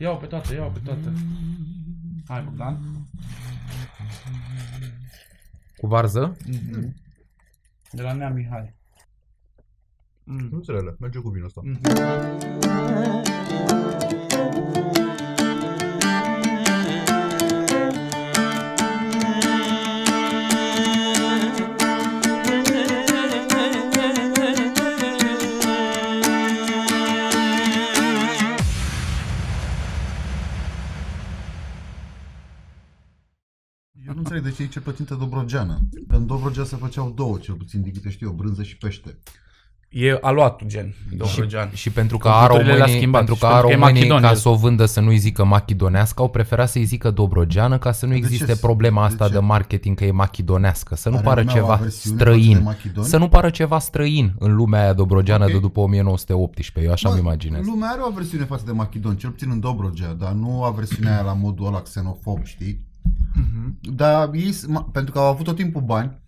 Ia-o pe toate, o pe toate. Hai, Bogdan. Cu varză? Mm-hmm. De la Nea Mihai. Mm. Nu înțelele, merge cu vinul ăsta. Mm-hmm. obicei ce plătintă dobrogeană. În Dobrogea se făceau două, cel puțin, din câte știu eu, brânză și pește. E aluatul gen, Dobrogean. Și, și pentru că a românii, pentru că a românii ca să o vândă să nu-i zică machidonească, au preferat să-i zică dobrogeană ca să nu de existe ce? problema asta de, de marketing că e machidonească, să nu Are pară ceva străin. Să nu pară ceva străin în lumea aia dobrogeană okay. de după 1918, eu așa mă imaginez. Lumea are o aversiune față de machidon, cel puțin în Dobrogea, dar nu aversiunea aia la modul ăla xenofob, știi? Mm-hmm. Dar ei, pentru că au avut tot timpul bani,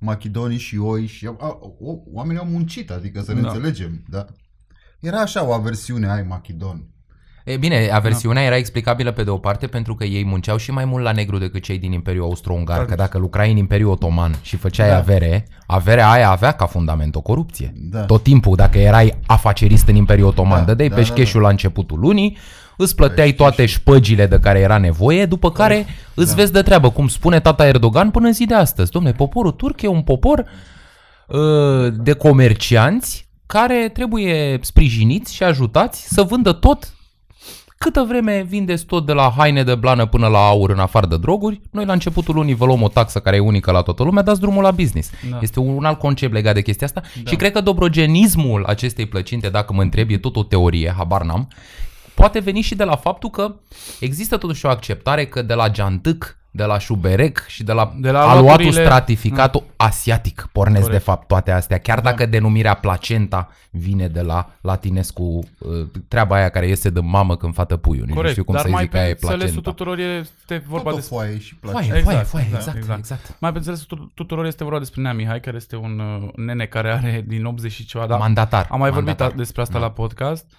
Machidonii și oi și a, o, oamenii au muncit, adică să ne da. înțelegem, da? Era așa o aversiune ai Machidon. E bine, aversiunea da. era explicabilă pe de o parte pentru că ei munceau și mai mult la negru decât cei din Imperiul Austro-Ungar, Dar că dacă lucrai în Imperiul Otoman și făceai da. avere, averea aia avea ca fundament o corupție. Da. Tot timpul, dacă erai afacerist în Imperiul Otoman, da. dădeai da, peșcheșul da, da. la începutul lunii, îți plăteai toate șpăgile de care era nevoie, după care îți da. vezi de treabă, cum spune tata Erdogan până în zi de astăzi. Domne, poporul turc e un popor ă, de comercianți care trebuie sprijiniți și ajutați să vândă tot Câtă vreme vindeți tot de la haine de blană până la aur în afară de droguri, noi la începutul lunii vă luăm o taxă care e unică la toată lumea, dați drumul la business. Da. Este un alt concept legat de chestia asta da. și cred că dobrogenismul acestei plăcinte, dacă mă întreb, e tot o teorie, habar n-am, poate veni și de la faptul că există totuși o acceptare că de la Giantâc, de la Șuberec și de la, de la aluatul laturile... stratificatul mm. asiatic pornesc Corect. de fapt toate astea, chiar da. dacă denumirea placenta vine de la latinescu uh, treaba aia care iese de mamă când fată puiul, Corect. nu știu cum Dar să mai zic aia e placenta. tuturor este vorba de foaie și placenta. Foaie, exact, foaie, exact, exact, exact. exact. Mai pe înțeles tuturor este vorba despre Nea Mihai, care este un uh, nene care are din 80 și ceva, da. Mandatar. Am mai Mandatar. vorbit despre asta da. la podcast. Uh,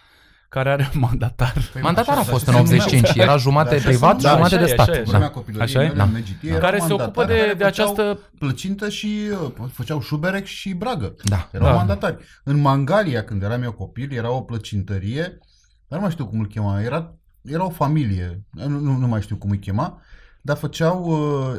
care are mandatar. Păi mandatar a fost în 85, era jumate da, privat, da, jumate de stat. Așa așa, da. așa e? Da. da. Care se ocupă de, de această... Plăcintă și uh, făceau șuberec și bragă. Da. Erau da. mandatari. În Mangalia, când eram eu copil, era o plăcintărie, dar nu mai știu cum îl chema, era, era o familie, nu, nu, nu mai știu cum îi chema, dar făceau, uh,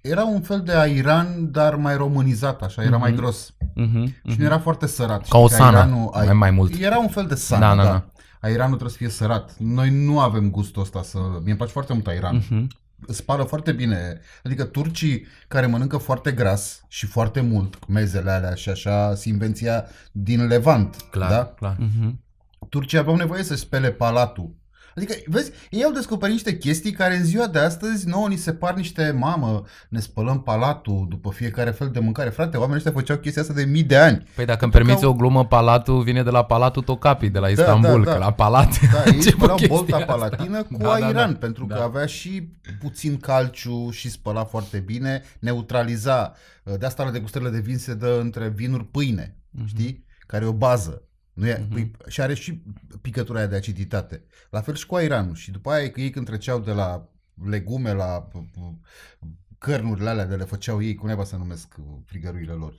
era un fel de airan, dar mai românizat, așa, era mm-hmm. mai gros. Mm-hmm. Și nu mhm. era foarte sărat. Ca o sana, mai, mai mult. Era un fel de sana, da. da. da. da. Iranul trebuie să fie sărat. Noi nu avem gustul ăsta să... Mie îmi place foarte mult Iran. Uh-huh. Mhm. Spală foarte bine. Adică turcii care mănâncă foarte gras și foarte mult, mezele alea și așa, se invenția din Levant. Clar, da? clar. Uh-huh. Turcii aveau nevoie să spele palatul Adică, vezi, ei au descoperit niște chestii care în ziua de astăzi nouă ni se par niște mamă, ne spălăm palatul după fiecare fel de mâncare. Frate, oamenii ăștia făceau chestia asta de mii de ani. Păi dacă îmi permiți o glumă, palatul vine de la Palatul Tocapi, de la da, Istanbul, da, da, da. că la palat da, ei spălau bolta asta. palatină cu da, airan, da, da. pentru da. că avea și puțin calciu și spăla foarte bine, neutraliza. De asta la degustările de vin se dă între vinuri pâine, mm-hmm. știi? Care e o bază. Nu e, uh-huh. Și are și picătura aia de aciditate. La fel și cu airanul. Și după aia că ei când treceau de la legume la cărnurile alea de le făceau ei, cum neba să numesc frigăruile uh, lor.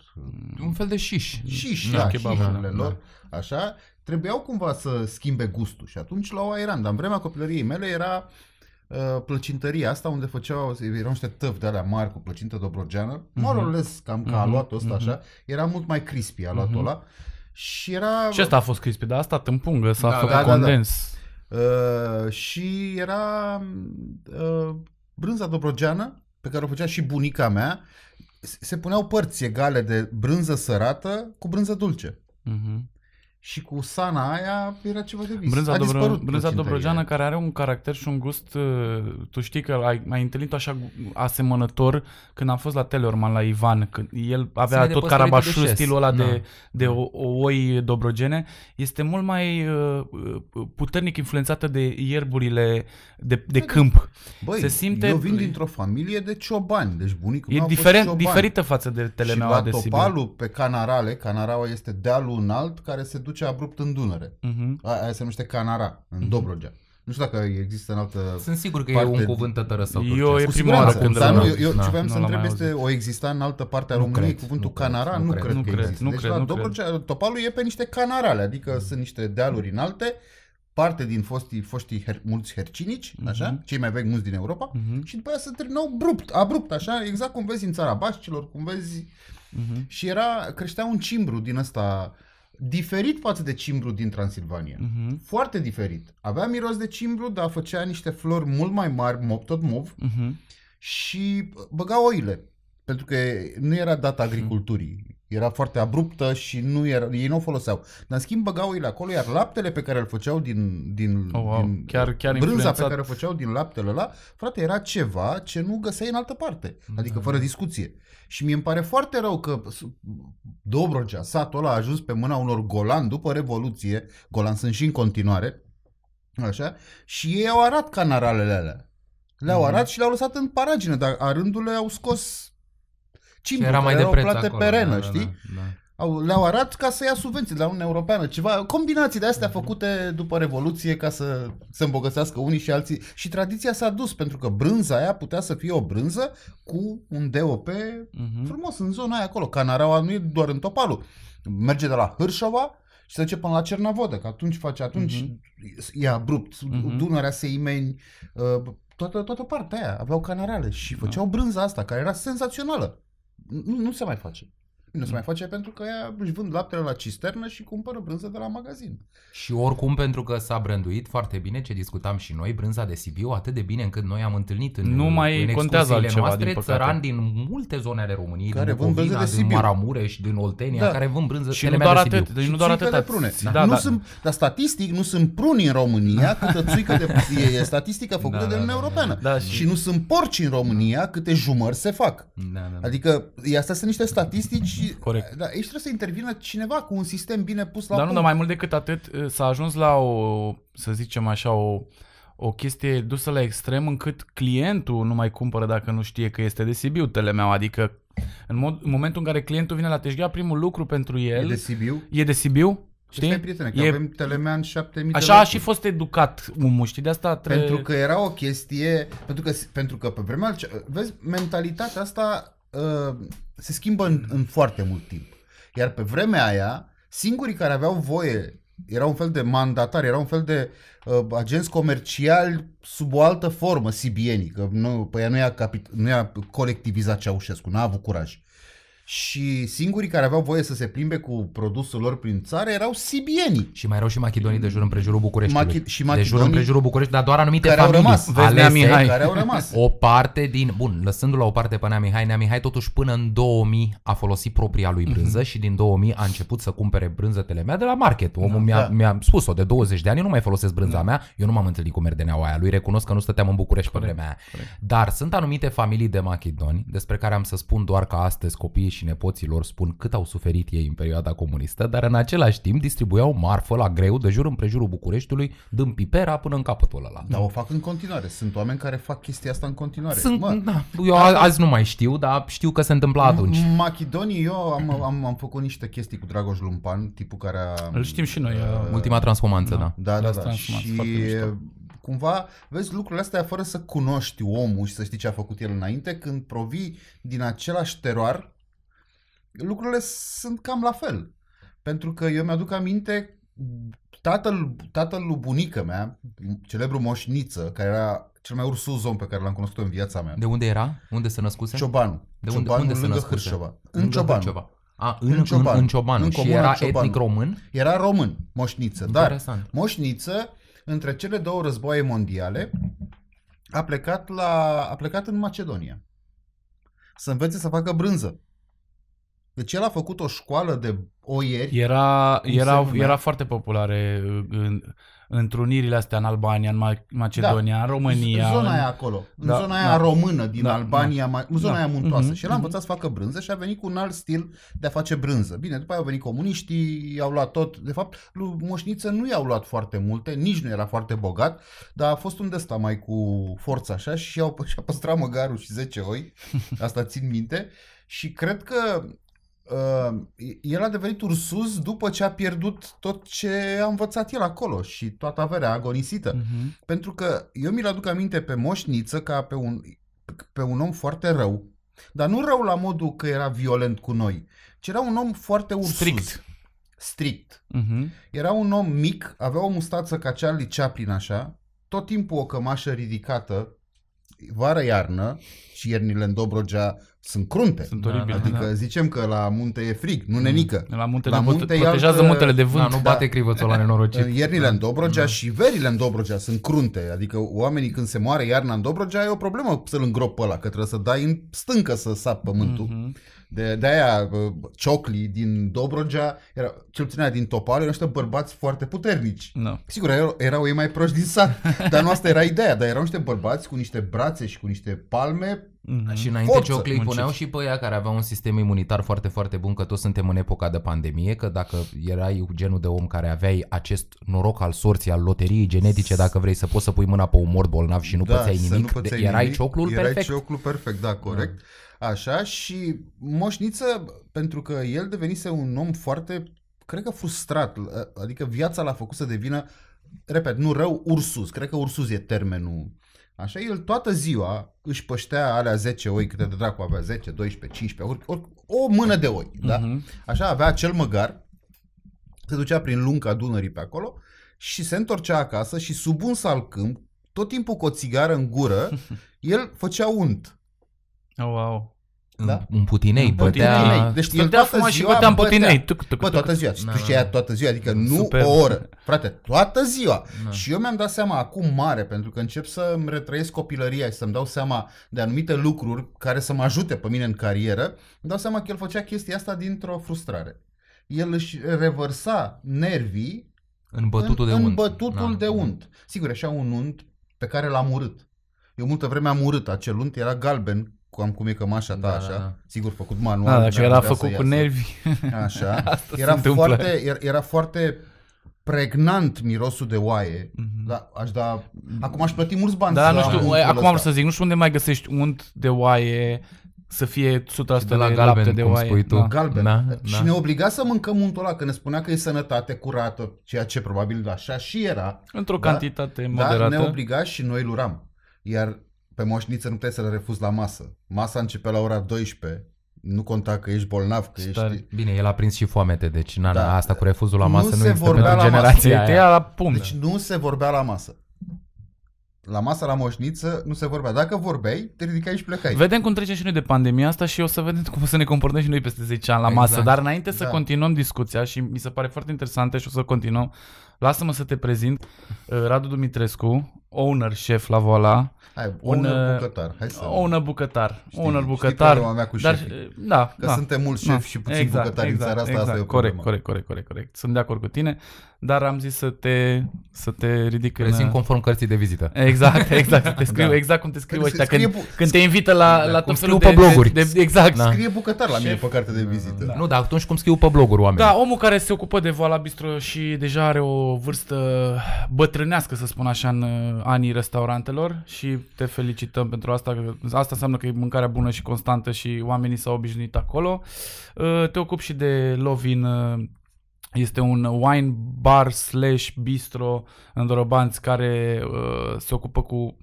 Un fel de șiș. Șiș, da, da, da. lor, da. așa, trebuiau cumva să schimbe gustul și atunci luau airan. Dar în vremea copilăriei mele era uh, plăcintăria asta unde făceau, erau niște tăvi de alea mari cu plăcintă dobrogeană, uh-huh. mă mhm. cam uh-huh. ca mhm. aluatul ăsta mm-hmm. așa, era mult mai crispy aluatul mm-hmm. ăla și era... Și asta a fost crispy, dar asta stat în pungă, s-a da, făcut da, condens. Da, da. Uh, și era uh, brânza dobrogeană, pe care o făcea și bunica mea, se puneau părți egale de brânză sărată cu brânză dulce. Uh-huh și cu sana aia era ceva de vis. Brânza, Dobro- Brânza Dobrogeană care are un caracter și un gust, uh, tu știi că ai, ai întâlnit-o așa asemănător când am fost la Teleorman, la Ivan, când el avea Sine tot carabașul, stilul ăla da. de, de o, o oi dobrogene, este mult mai uh, uh puternic influențată de ierburile de, de câmp. Băi, Se simte... eu vin dintr-o familie de ciobani, deci bunicul e meu a diferent, fost cioban. diferită față de Telemeaua de Sibiu. Și la topalul pe Canarale, Canaraua este dealul înalt care se duce duce abrupt în Dunăre. Uh-huh. Aia se numește Canara, în uh-huh. Dobrogea. Nu știu dacă există în altă Sunt sigur că parte... e un cuvânt tătără sau turcesc. Eu e prima oară când Dar nu, eu, eu da, ce voiam să întreb este, o exista în altă parte a nu României cred, cuvântul nu canara? Nu, nu cred, cred, nu cred că există. Nu deci cred, nu Dobrogea, cred. Topalul e pe niște canarale, adică mhm. sunt niște dealuri înalte, parte din fostii, foștii her, mulți hercinici, mm-hmm. așa, cei mai vechi mulți din Europa, mm-hmm. și după aia se terminau abrupt, abrupt, așa, exact cum vezi în țara Bașcilor, cum vezi... Mm-hmm. Și era, creștea un cimbru din ăsta diferit față de cimbru din Transilvania. Uh-huh. Foarte diferit. Avea miros de cimbru, dar făcea niște flori mult mai mari, tot mov, uh-huh. și băga oile. Pentru că nu era dat mhm. agriculturii. Era foarte abruptă și nu era, ei nu o foloseau. Dar în schimb băgau la acolo, iar laptele pe care îl făceau din, din, oh, wow. din chiar, chiar brânza influențat. pe care o făceau din laptele ăla, frate, era ceva ce nu găseai în altă parte. Adică da. fără mm. discuție. Și mi îmi pare foarte rău că Dobrogea, satul ăla a ajuns pe mâna unor golan după Revoluție, golan sunt și în continuare, așa, și ei au arat canaralele alea. Le-au mm. arat mm. și le-au lăsat în paragină, dar rândul le au scos cimbru, era mai de preț acolo, pe renă, da, da, știi? Da, da. Au, le-au arat ca să ia subvenții de la Uniunea Europeană, ceva, combinații de astea făcute după Revoluție ca să se îmbogățească unii și alții. Și tradiția s-a dus, pentru că brânza aia putea să fie o brânză cu un DOP uh-huh. Mhm. frumos în zona aia acolo. Canaraua nu e doar în Topalul. Merge de la Hârșova și se duce până la Cernavodă, că atunci face, atunci uh-huh. e abrupt, uh-huh. Dunărea se imeni, uh, toată, toată partea aia, aveau canarale și da. făceau da. brânza asta, care era senzațională. não não se mais face. nu se mm. mai face pentru că ea își vând laptele la cisternă și cumpără brânză de la magazin. Și oricum pentru că s-a branduit foarte bine ce discutam și noi, brânza de Sibiu, atât de bine încât noi am întâlnit în, nu mai în contează altceva, noastre din țărani din multe zone ale României, care din vând Bucovina, de Sibiu. din Maramureș, din Oltenia, da. care vând brânză și nu doar de Sibiu. atât, deci și nu doar atât. Prune. Da, da, nu da. Sunt, dar statistic nu sunt pruni în România câtă țuică de e, e statistică făcută da, de da, Uniunea da, Europeană. Da, și... și nu sunt porci în România câte jumări se fac. Da, da. da. Adică astea sunt niște statistici și, Corect. Da, aici trebuie să intervină cineva cu un sistem bine pus la Dar punct. nu, dar mai mult decât atât, s-a ajuns la o, să zicem așa, o, o chestie dusă la extrem încât clientul nu mai cumpără dacă nu știe că este de Sibiu telemea, adică în, mod, în momentul în care clientul vine la Tejghea, primul lucru pentru el... E de Sibiu? E de Sibiu? Deci știi? Stai, prietene, că e... avem Telemean 7000 Așa a și fost educat umul, știi? De asta tre... Pentru că era o chestie... Pentru că, pentru că pe vremea... Vezi, mentalitatea asta Uh, se schimbă în, în foarte mult timp. Iar pe vremea aia, singurii care aveau voie erau un fel de mandatari, erau un fel de uh, agenți comerciali sub o altă formă, sibieni, că nu, pe ea nu i-a, capit- nu i-a colectivizat Ceaușescu, n-a avut curaj și singurii care aveau voie să se plimbe cu produsul lor prin țară erau sibienii. Și mai erau și macedonii de jur împrejurul Bucureștiului. Machi- și macedonii de jur împrejurul București, dar doar anumite care familii au rămas, alese, Mihai. care au rămas. O parte din, bun, lăsându-l la o parte pe Nea Mihai, Nea Mihai totuși până în 2000 a folosit propria lui mhm. brânză mm-hmm. și din 2000 a început să cumpere brânzetele mea de la market. Omul da, mi-a, da. mi-a spus-o de 20 de ani, eu nu mai folosesc brânza da. mea, eu nu m-am întâlnit cu merdenea aia lui, recunosc că nu stăteam în București pe vremea aia. Dar sunt anumite familii de machidoni despre care am să spun doar că astăzi copiii și nepoții lor spun cât au suferit ei în perioada comunistă, dar în același timp distribuiau marfă la greu de jur împrejurul Bucureștiului, dând pipera până în capătul ăla. Da, o fac în continuare. Sunt oameni care fac chestia asta în continuare. Sunt, mă, da, da. eu da, azi nu mai știu, dar știu că se întâmpla atunci. În Macedonii, eu am, am, am făcut niște chestii cu Dragoș Lumpan, tipul care a... Îl știm și noi. Uh, ultima transformanță, da. Da, da, da. da. Și cumva vezi lucrurile astea fără să cunoști omul și să știi ce a făcut el înainte, când provii din același teroar lucrurile sunt cam la fel. Pentru că eu mi-aduc aminte tatăl, tatăl lui bunică mea, celebru moșniță, care era cel mai ursuz om pe care l-am cunoscut în viața mea. De unde era? Unde se născuse? Cioban. De unde, Ciobanul unde se născuse? Hârșova. În Cioban. Hârșova. A, în, în Cioban. În, în Cioban. În și era Cioban. etnic român? Era român, moșniță. Interesant. Dar moșniță, între cele două războaie mondiale, a plecat, la, a plecat în Macedonia. Să învețe să facă brânză. Deci el a făcut o școală de oieri. Era, era, era foarte populare uh, în, întrunirile astea în Albania, în Macedonia, da. în România. Zona în... aia acolo, în da, zona da. aia da. română din da, da. Albania, da. în zona da. aia muntoasă. Mm-hmm, și el a mhm. învățat mm-hmm. să facă brânză și a venit cu un alt stil de a face brânză. Bine, după aia au venit comuniștii, i-au luat tot. De fapt, lui Moșniță nu i-au luat foarte multe, nici nu era foarte bogat, dar a fost un desta mai cu forță așa și, au, și a păstrat măgarul și 10 oi, asta țin minte. Și cred că Ehm, el a devenit ursuz după ce a pierdut tot ce a învățat el acolo și toată averea agonisită. Uh-huh. Pentru că eu mi-l aduc aminte pe moșniță ca pe un, pe un om foarte rău, dar nu rău la modul că era violent cu noi, ci era un om foarte ursuz. Strict. Strict. Uh-huh. Era un om mic, avea o mustață ca Charlie Chaplin așa, tot timpul o cămașă ridicată, vară-iarnă și iernile în Dobrogea sunt crunte. Sunt oribile. Adică da. zicem că la munte e frig, nu nenică. Mm. La munte, la munte prote- protejează altă... muntele de vânt. Da, nu da. crivățul la nenorocit. Iernile da. în Dobrogea da. și verile în Dobrogea sunt crunte. Adică oamenii când se moare iarna în Dobrogea e o problemă să-l îngropă ăla, că trebuie să dai în stâncă să sap pământul. Mm-hmm. De, de aia Ciocli din Dobrogea, era, cel puțin din Topal, erau niște bărbați foarte puternici. No. Sigur, erau, erau ei mai proști din sat, dar nu asta era ideea, dar erau niște bărbați cu niște brațe și cu niște palme Mm-hmm. Și înainte Forță, cioclei muncit. puneau și pe ea care avea un sistem imunitar foarte, foarte bun, că toți suntem în epoca de pandemie, că dacă erai genul de om care aveai acest noroc al sorții, al loteriei genetice, dacă vrei să poți să pui mâna pe un mort bolnav și nu da, pățeai nimic, nu pățeai de, erai nimic, cioclul erai perfect. Erai cioclul perfect, da, corect. Da. Așa și Moșniță, pentru că el devenise un om foarte, cred că frustrat, adică viața l-a făcut să devină, repet, nu rău, ursus, cred că ursus e termenul. Așa, el toată ziua își păștea alea 10 oi, câte de dracu avea, 10, 12, 15, ori, o mână de oi, uh-huh. da? Mhm. Așa, avea acel măgar, se ducea prin lunca Dunării pe acolo și se întorcea acasă și sub un salcâm, tot timpul cu o țigară în gură, el făcea unt. Oh, wow da? un putinei, un bătea... Putinei. Deci Stătea el toată ziua și bătea în putinei. Tuc, tuc, tuc, bă, toată ziua. Și deci tu știa toată ziua, adică nu o oră. Frate, toată ziua. Na. Și eu mi-am dat seama acum mare, pentru că încep să-mi retrăiesc copilăria și să-mi dau seama de anumite lucruri care să mă ajute pe mine în carieră, îmi dau seama că el făcea chestia asta dintr-o frustrare. El își revărsa nervii în bătutul în, de unt. În bătutul da. de unt. Sigur, așa un unt pe care l-am urât. Eu multă vreme am urât acel unt, era galben, cam cum e cămașa ta, da, așa, da. da. sigur făcut da, manual. Da, dar era făcut cu nervi. Așa. era, foarte, era, era foarte pregnant mirosul de oaie. Mm-hmm. Da, aș da, acum aș plăti mulți bani. Da, nu știu, acum vreau să zic, nu știu unde mai găsești unt de oaie să fie 100% de la galben, de oaie. Spui tu. Da. Galben. Da, da. Și ne obliga să mâncăm untul ăla, că ne spunea că e sănătate curată, ceea ce probabil așa și era. Într-o da? cantitate da, moderată. Da, ne obliga și noi îl uram. Iar pe moșniță nu puteai să le refuzi la masă. Masa începe la ora 12, nu conta că ești bolnav, că Star, ești... Bine, el a prins și foamete, deci na, da, asta cu refuzul la masă nu, nu se vorbea la generația masă. Aia. la Deci nu se vorbea la masă. La masa la moșniță nu se vorbea. Dacă vorbeai, te ridicai și plecai. Vedem cum trecem și noi de pandemia asta și o să vedem cum o să ne comportăm și noi peste 10 ani la masă. Exact. Dar înainte da. să continuăm discuția și mi se pare foarte interesantă și o să continuăm, lasă-mă să te prezint uh, Radu Dumitrescu, owner chef la vola. Hai, un uh, bucătar. Hai să... Owner bucătar. Știi, owner bucătar. Știi mea cu dar, uh, da, Că da, suntem mulți da. șefi da, și puțini exact, bucătari exact, în țara exact, asta, exact, asta e o exact. corect, corect, corect, corect, corect. Sunt de acord cu tine, dar am zis să te, să te ridic Resim în... conform cărții de vizită. Exact, exact. te scriu da. exact cum te scriu păi ăștia când, când te invită la, da, la tot felul pe de, bloguri. De, de, exact. Da. Scrie bucătar la mine pe carte de vizită. Da. Nu, dar atunci cum scriu pe bloguri oameni. Da, omul care se ocupă de voala bistro și deja are o vârstă bătrânească, să spun așa, în anii restaurantelor și te felicităm pentru asta. Că asta înseamnă că e mâncarea bună și constantă și oamenii s-au obișnuit acolo. Uh, te ocupi și de Lovin uh, este un wine bar slash bistro în Dorobanți care uh, se ocupă cu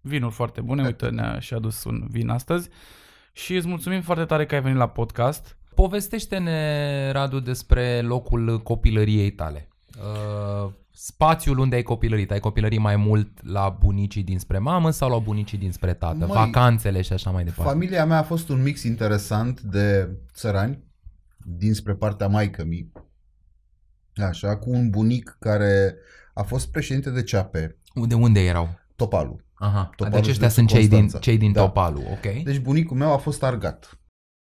vinuri foarte bune. Uite, ne-a și adus un vin astăzi. Și îți mulțumim foarte tare că ai venit la podcast. Povestește-ne, Radu, despre locul copilăriei tale. Uh, spațiul unde ai copilărit. Ai copilărit mai mult la bunicii dinspre mamă sau la bunicii dinspre tată? Măi, Vacanțele și așa mai departe. Familia mea a fost un mix interesant de țărani dinspre partea maică mi. Așa, cu un bunic care a fost președinte de ceape De unde erau? Topalu. Aha, Topalu deci ăștia sunt cei din, cei din da. Topalu, ok. Deci bunicul meu a fost argat.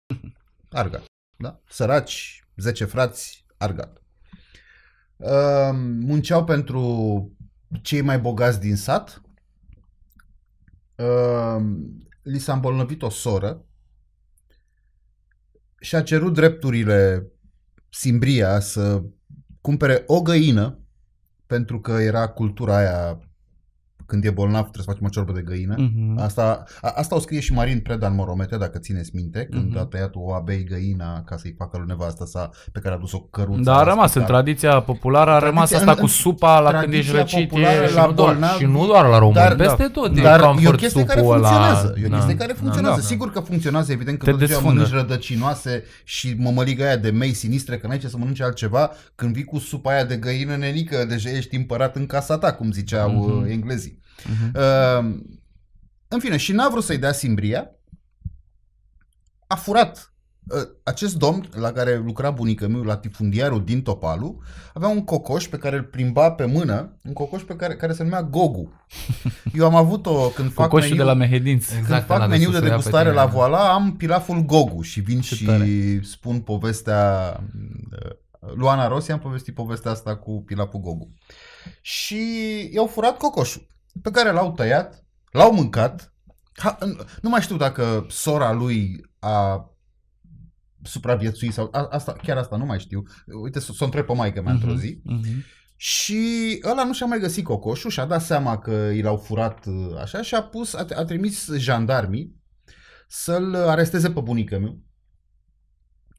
Argat, da? Săraci, 10 frați, argat munceau pentru cei mai bogați din sat. li s-a îmbolnăvit o soră și a cerut drepturile Simbria să cumpere o găină pentru că era cultura aia când e bolnav trebuie să facem o ciorbă de găină. Uh-huh. Asta, a, asta o scrie și Marin Preda în Moromete, dacă țineți minte, când uh-huh. a tăiat o abei găina ca să-i facă lui nevasta sa pe care a dus o căruță. Da, a rămas în tradiția populară, a rămas asta în, cu supa la când ești răcit e, și, la nu bolnav, doar, și nu doar la român, dar, da. peste tot. Dar e o chestie care funcționează. E o da. chestie care da, funcționează. Sigur că funcționează, evident că tot ziua mănânci rădăcinoase și mămăliga aia de mei sinistre, că n-ai ce să mănânci altceva, când vii cu supa aia de găină nenică, deja ești împărat în casa ta, cum ziceau mhm. uh, englezii. Uh-huh. Uh, în fine, și n-a vrut să-i dea simbria, a furat uh, acest domn la care lucra bunica meu, la tifundiarul din Topalu, avea un cocoș pe care îl plimba pe mână, un cocoș pe care, care se numea Gogu. Eu am avut-o când fac Cocoșul meniu, de la Mehedinț. Exact, când fac meniu de degustare la voala, am pilaful Gogu și vin Ce și tare. spun povestea uh, Luana Rossi, am povestit povestea asta cu pilaful Gogu. Și i-au furat cocoșul pe care l-au tăiat, l-au mâncat. Ha, nu mai știu dacă sora lui a supraviețuit sau a, asta, chiar asta nu mai știu. Uite, să o întreb pe maică mea uh-huh, într-o mhm, zi. Uh-huh. Și ăla nu și-a mai găsit cocoșul, și-a dat seama că i l-au furat uh, așa și a pus, a, a trimis jandarmii să-l aresteze pe bunică meu.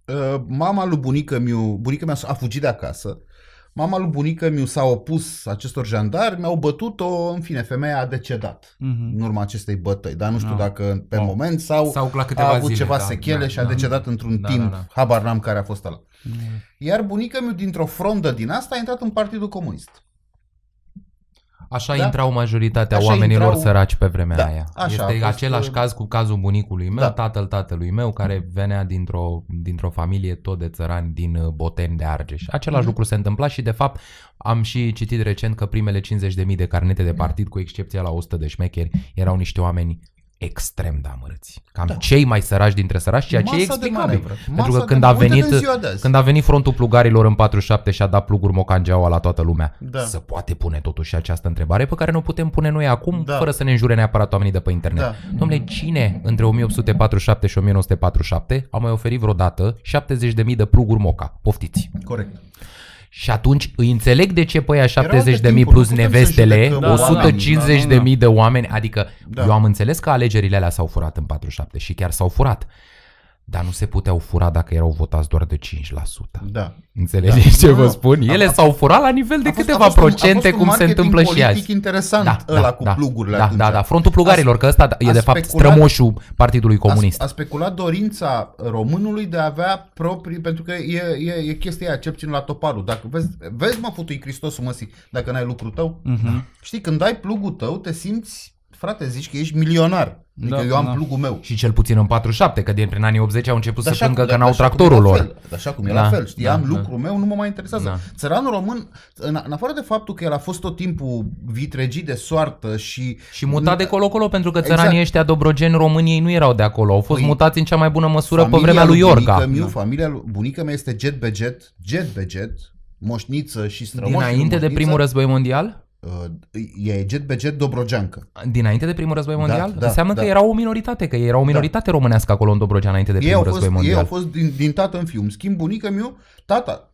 Uh, mama lui bunică meu, bunică mea a fugit de acasă Mama lui bunică mi s-a opus acestor mi au bătut-o, în fine, femeia a decedat mm-hmm. în urma acestei bătăi, dar nu știu no. Ah. dacă pe no. Oh. moment sau, sau la a avut zile, ceva da, sechele da, și a da, decedat da, într-un da, da timp, da, da. habar n-am care a fost ăla. Mm. Iar bunică mi dintr-o frondă din asta a intrat în Partidul Comunist. Așa da? intrau majoritatea așa oamenilor intrau... săraci pe vremea da, aia. Așa, este același uh, caz cu cazul bunicului meu, da. tatăl tatălui meu, care venea dintr-o, dintr-o familie tot de țărani din uh, Boten de Argeș. Același mm lucru se întâmpla și, de fapt, am și citit recent că primele 50.000 de carnete de mhm. partid, cu excepția la 100 de șmecheri, erau niște oameni extrem de amărâți. Cam da. cei mai săraci dintre săraci, ceea ce e explicabil. Pentru că când a, venit, când a venit frontul plugarilor în 47 și a dat pluguri mocangeaua la toată lumea, da. se poate pune totuși această întrebare pe care nu putem pune noi acum, da. fără să ne înjure neapărat oamenii de pe internet. Da. Domnule, cine între 1847 și 1947 a mai oferit vreodată 70.000 de pluguri moca? Poftiți! Corect. Și atunci îi înțeleg de ce pe păi, 70 de mii plus nevestele, 150 da, da, da. de mii de oameni, adică da. eu am înțeles că alegerile alea s-au furat în 47 și chiar s-au furat. Dar nu se puteau fura dacă erau votați doar de 5%. Da. Înțelegeți da. ce da. vă spun? Ele a, s-au furat la nivel de fost, câteva procente, cum se întâmplă și azi. interesant da, ăla da, cu da, plugurile Da, da, da, frontul plugarilor, a, că ăsta e de fapt strămoșul Partidului Comunist. A, a speculat dorința românului de a avea proprii, pentru că e, e, e chestia aia, cel la toparul. Dacă vezi, vezi mă, futui Hristosul măsii, dacă n-ai lucrul tău, uh-huh. știi, când ai plugul tău, te simți frate, zici că ești milionar. Adică da, eu am da. plugul meu. Și cel puțin în 47, că din prin anii 80 au început da, să plângă da, că n-au tractorul lor. Da, așa cum e da, la fel. Știam da, da, lucrul da. meu, nu mă mai interesează. Da. Țăranul român, în, în afară de faptul că el a fost tot timpul vitregit de soartă și... Și mutat de colo-colo, pentru că țăranii exact. ăștia dobrogeni României nu erau de acolo. Au fost păi, mutați în cea mai bună măsură pe vremea lui Iorga. Miu, da. Familia lui bunica mea este jet beget, jet beget, moșniță și strămoșă. Dinainte de primul război mondial? Uh, e jet be jet Dobrogeancă. Dinainte de primul război da, mondial? Da, da, Înseamnă da. că era o minoritate, că era o minoritate da. românească acolo în Dobrogea înainte de primul ei război fost, mondial. Ei au fost din, din tată în fiu. În schimb, bunica meu, tata,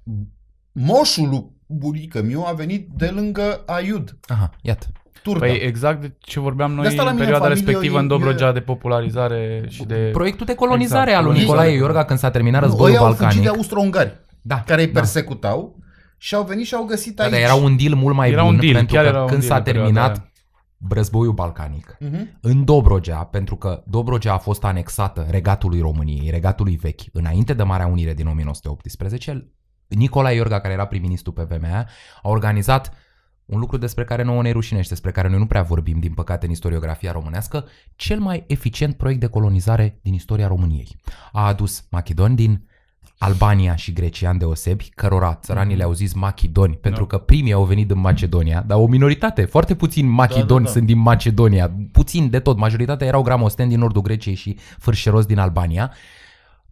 moșul bunică meu a venit de lângă Aiud. Aha, iată. Turda. Păi exact de ce vorbeam noi în perioada respectivă e, în Dobrogea e, de popularizare și de... Proiectul de colonizare exact, al lui Nicolae Iorga când s-a terminat războiul balcanic. Ei au fugit de austro-ungari, da, care îi da. persecutau și au venit și au găsit aici. Dar era un deal mult mai era bun, un deal, pentru chiar că era când s-a terminat războiul balcanic, uh-huh. în Dobrogea, pentru că Dobrogea a fost anexată regatului României, regatului vechi, înainte de Marea Unire din 1918, Nicolae Iorga, care era prim-ministru pe VMA, a organizat un lucru despre care nouă ne rușinește, despre care noi nu prea vorbim, din păcate, în istoriografia românească, cel mai eficient proiect de colonizare din istoria României. A adus Macedon din Albania și Grecia deosebi, cărora țăranii mhm. le-au zis macedoni, da. pentru da. că primii au venit din Macedonia, dar o minoritate, foarte puțini macedoni da, da, da. sunt din Macedonia, puțin de tot, majoritatea erau gramosteni din nordul Greciei și fârșeros din Albania,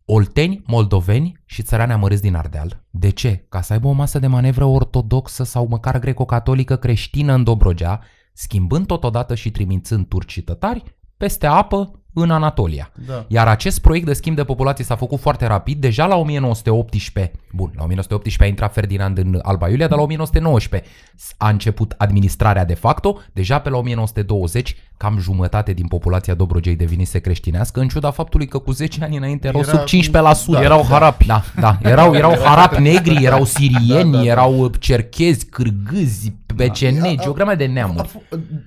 olteni, moldoveni și țărani amărâți din Ardeal. De ce? Ca să aibă o masă de manevră ortodoxă sau măcar greco-catolică creștină în Dobrogea, schimbând totodată și trimițând turcii tătari peste apă în Anatolia. Da. Iar acest proiect de schimb de populație s-a făcut foarte rapid, deja la 1918, bun, la 1918 a intrat Ferdinand în Alba Iulia, dar la 1919 a început administrarea de facto, deja pe la 1920 cam jumătate din populația Dobrogei devenise creștinească, în ciuda faptului că cu 10 ani înainte erau Era, sub 15%. Da, erau da. harapi. Da, da, erau, erau harapi negri, erau da, da, sirieni, da, da, da. erau cerchezi, cârgâzi, PCN, da, o grămadă de neamuri.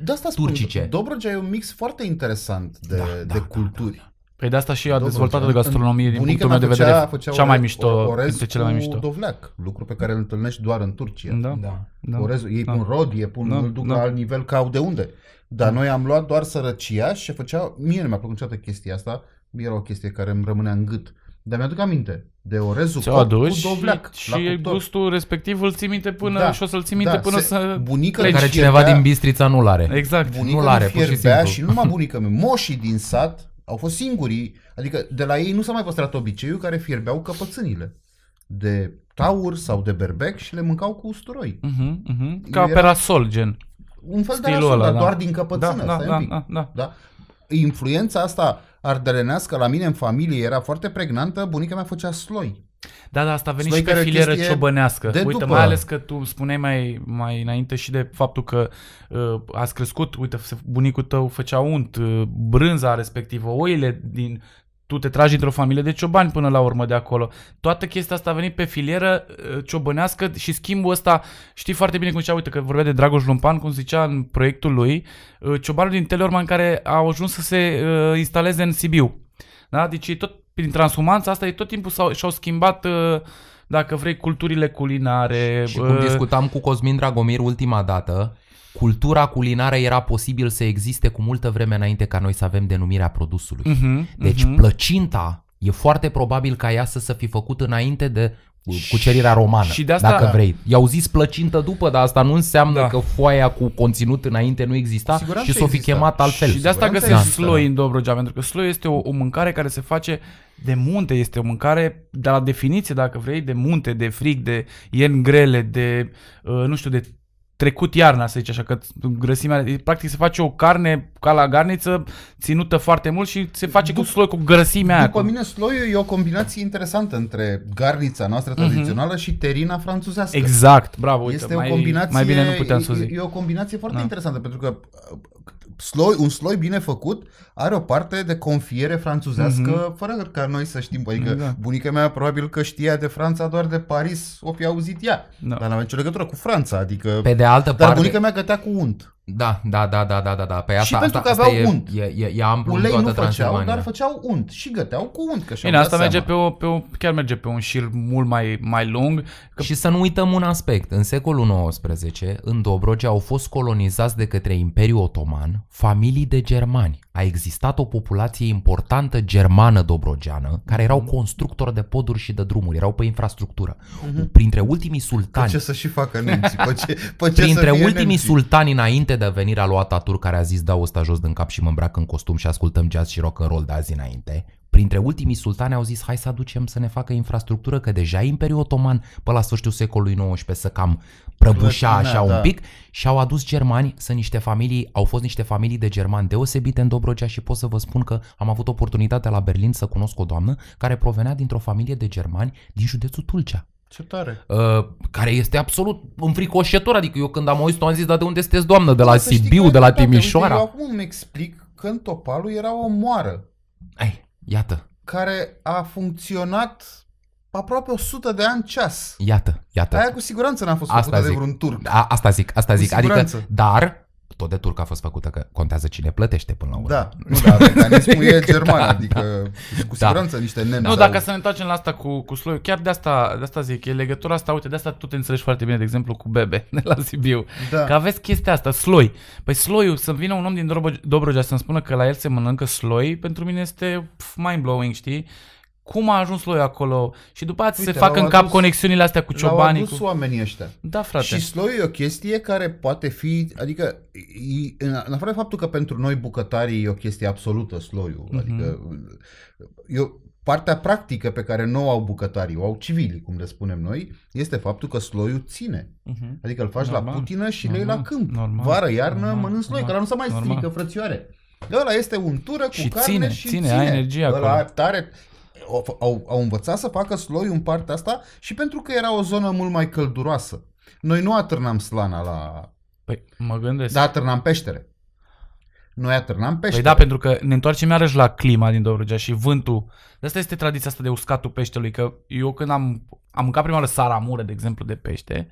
De asta spun, turcice. Dobrogea e un mix foarte interesant de, da, de da, de da, da, culturi. Da, da. Păi de asta și a dezvoltat de gastronomie din punctul meu de vedere făcea, făcea cea mai mișto, orez dintre cele mai mișto. dovleac, lucru pe care îl întâlnești doar în Turcia. Da, da. da. Orez, ei da. pun rodie, pun, da, îl duc da. la alt nivel ca au de unde. Dar da. noi am luat doar sărăcia și făcea, mie nu mi-a plăcut niciodată chestia asta, era o chestie care îmi rămânea în gât. Dar mi-aduc aminte de orezul Ți-o aduci cu dovleac, și, și gustul respectiv îl ții minte până da, și o să-l ții minte da, până se, să... Bunică care care cineva din Bistrița nu l-are. Exact. Bunică nu l-are, pur și, simplu. și numai bunică mea. Moșii din sat au fost singurii, adică de la ei nu s-a mai păstrat obiceiul care fierbeau căpățânile de taur sau de berbec și le mâncau cu usturoi. Uh-huh, uh-huh. Ca Era... rasol, gen. Un fel de rasol, ăla, dar da. doar din căpățână, da, da, da, da, da. da? Influența asta ardelenească la mine în familie era foarte pregnantă, bunica mea făcea sloi. Da, da, asta a venit Sloi și pe filieră ciobănească. De uite, după. mai ales că tu spuneai mai, mai înainte și de faptul că uh, ați crescut, uite, bunicul tău făcea unt, uh, brânza respectivă, oile din tu te tragi într-o familie de ciobani până la urmă de acolo. Toată chestia asta a venit pe filieră uh, ciobănească și schimbul ăsta, știi foarte bine cum zicea, uite că vorbea de Dragoș Lumpan, cum zicea în proiectul lui, uh, ciobanul din Teleorman care a ajuns să se uh, instaleze în Sibiu. Da? Deci tot prin transumanța asta e tot timpul s-au, și-au schimbat dacă vrei, culturile culinare. Și cum discutam cu Cosmin Dragomir ultima dată, cultura culinară era posibil să existe cu multă vreme înainte ca noi să avem denumirea produsului. Uh-huh, deci uh-huh. plăcinta e foarte probabil ca ea să, se fi făcut înainte de cucerirea romană, și de asta, dacă vrei. I-au zis plăcintă după, dar asta nu înseamnă da. că foaia cu conținut înainte nu exista și s-o fi chemat altfel. Și de asta găsești exista, sloi da. în Dobrogea, pentru că sloi este o, o mâncare care se face de munte, este o mâncare de la definiție, dacă vrei, de munte, de frig, de ien grele, de, uh, nu știu, de trecut iarna, să zice așa, că grăsimea, practic se face o carne ca la garniță, ținută foarte mult și se face Dup- cu sloi, cu grăsimea După aia. mine sloiul e o combinație interesantă între garnița noastră mhm. tradițională mm-hmm. și terina franțuzească. Exact, bravo, uite, este mai, o combinație, mai bine nu puteam să zic. E, e o combinație foarte da. interesantă, pentru că sloi, un sloi bine făcut are o parte de confiere franțuzească mm-hmm. fără ca noi să știm. Adică da. bunica mea probabil că știa de Franța doar de Paris, o fi auzit ea. Da. Dar n-avea nicio legătură cu Franța. Adică... Pe de altă dar parte... bunica mea gătea cu unt. Da, da, da, da, da, da, da. Păi asta, și pentru că asta, aveau unt. E, e, e amplu Ulei nu făceau, dar făceau unt și găteau cu unt. Că Bine, asta merge pe, o, pe o, chiar merge pe un șir mult mai, mai lung. Că... Și să nu uităm un aspect. În secolul XIX, în Dobrogea au fost colonizați de către Imperiul Otoman familii de germani. A existat o populație importantă germană dobrogeană, care erau constructori de poduri și de drumuri, erau pe infrastructură. Uh-huh. Printre ultimii sultani... Pe ce să și facă nemții? Pe ce, pe ce printre ultimii nemții? sultani înainte înainte de a veni a luat Atur care a zis dau ăsta jos din cap și mă îmbrac în costum și ascultăm jazz și rock and roll de azi înainte, printre ultimii sultani au zis hai să aducem să ne facă infrastructură că deja Imperiul Otoman pe la sfârșitul secolului XIX să cam prăbușea așa da. un pic și au adus germani să niște familii, au fost niște familii de germani deosebite în Dobrogea și pot să vă spun că am avut oportunitatea la Berlin să cunosc o doamnă care provenea dintr-o familie de germani din județul Tulcea. Ce tare. Uh, care este absolut înfricoșător. Adică eu când am auzit-o am zis, dar de unde sunteți doamnă? De la Asta Sibiu, de la Timișoara? Uite, eu acum îmi explic că în Topalu era o moară. Ai, iată. Care a funcționat aproape 100 de ani ceas. Iată, iată. Aia cu siguranță n-a fost asta făcută zic, de vreun turc. A, asta zic, asta zic. Adică, dar tot de turc a fost făcută, că contează cine plătește până la urmă. Da, nu, da, mecanismul e german, da, adică da, cu da. siguranță da. niște nemți. Nu, dacă au... să ne întoarcem la asta cu, cu sloiul, chiar de asta, de asta zic, e legătura asta, uite, de asta tu te înțelegi foarte bine, de exemplu, cu Bebe de la Sibiu, da. că aveți chestia asta, Sloi. Păi sloiul, să vină un om din Dobrogea să-mi spună că la el se mănâncă Sloi, pentru mine este mind-blowing, știi? cum a ajuns Sloi acolo și după aceea se fac în cap adus, conexiunile astea cu ciobanii. L-au adus cu... oamenii ăștia. Da, frate. Și Sloi e o chestie care poate fi, adică e, în afară de faptul că pentru noi bucătarii e o chestie absolută Sloiul, mm-hmm. adică eu Partea practică pe care nu o au bucătarii, o au civili, cum le spunem noi, este faptul că sloiul ține. Uh-huh. Adică îl faci normal, la putină și normal, le la câmp. Normal, Vară, iarnă, normal, mănânci sloi, normal, că nu se mai strică, normal. frățioare. Ăla este untură cu și carne ține, și ține, ține. Ai energia ăla acolo. tare au, au, învățat să facă sloi în partea asta și pentru că era o zonă mult mai călduroasă. Noi nu atârnam slana la... Păi, mă gândesc. Da, atârnam peștere. Noi atârnam pește. Păi da, pentru că ne întoarcem iarăși la clima din Dobrogea și vântul. De asta este tradiția asta de uscatul peștelui, că eu când am, am mâncat prima oară saramură, de exemplu, de pește,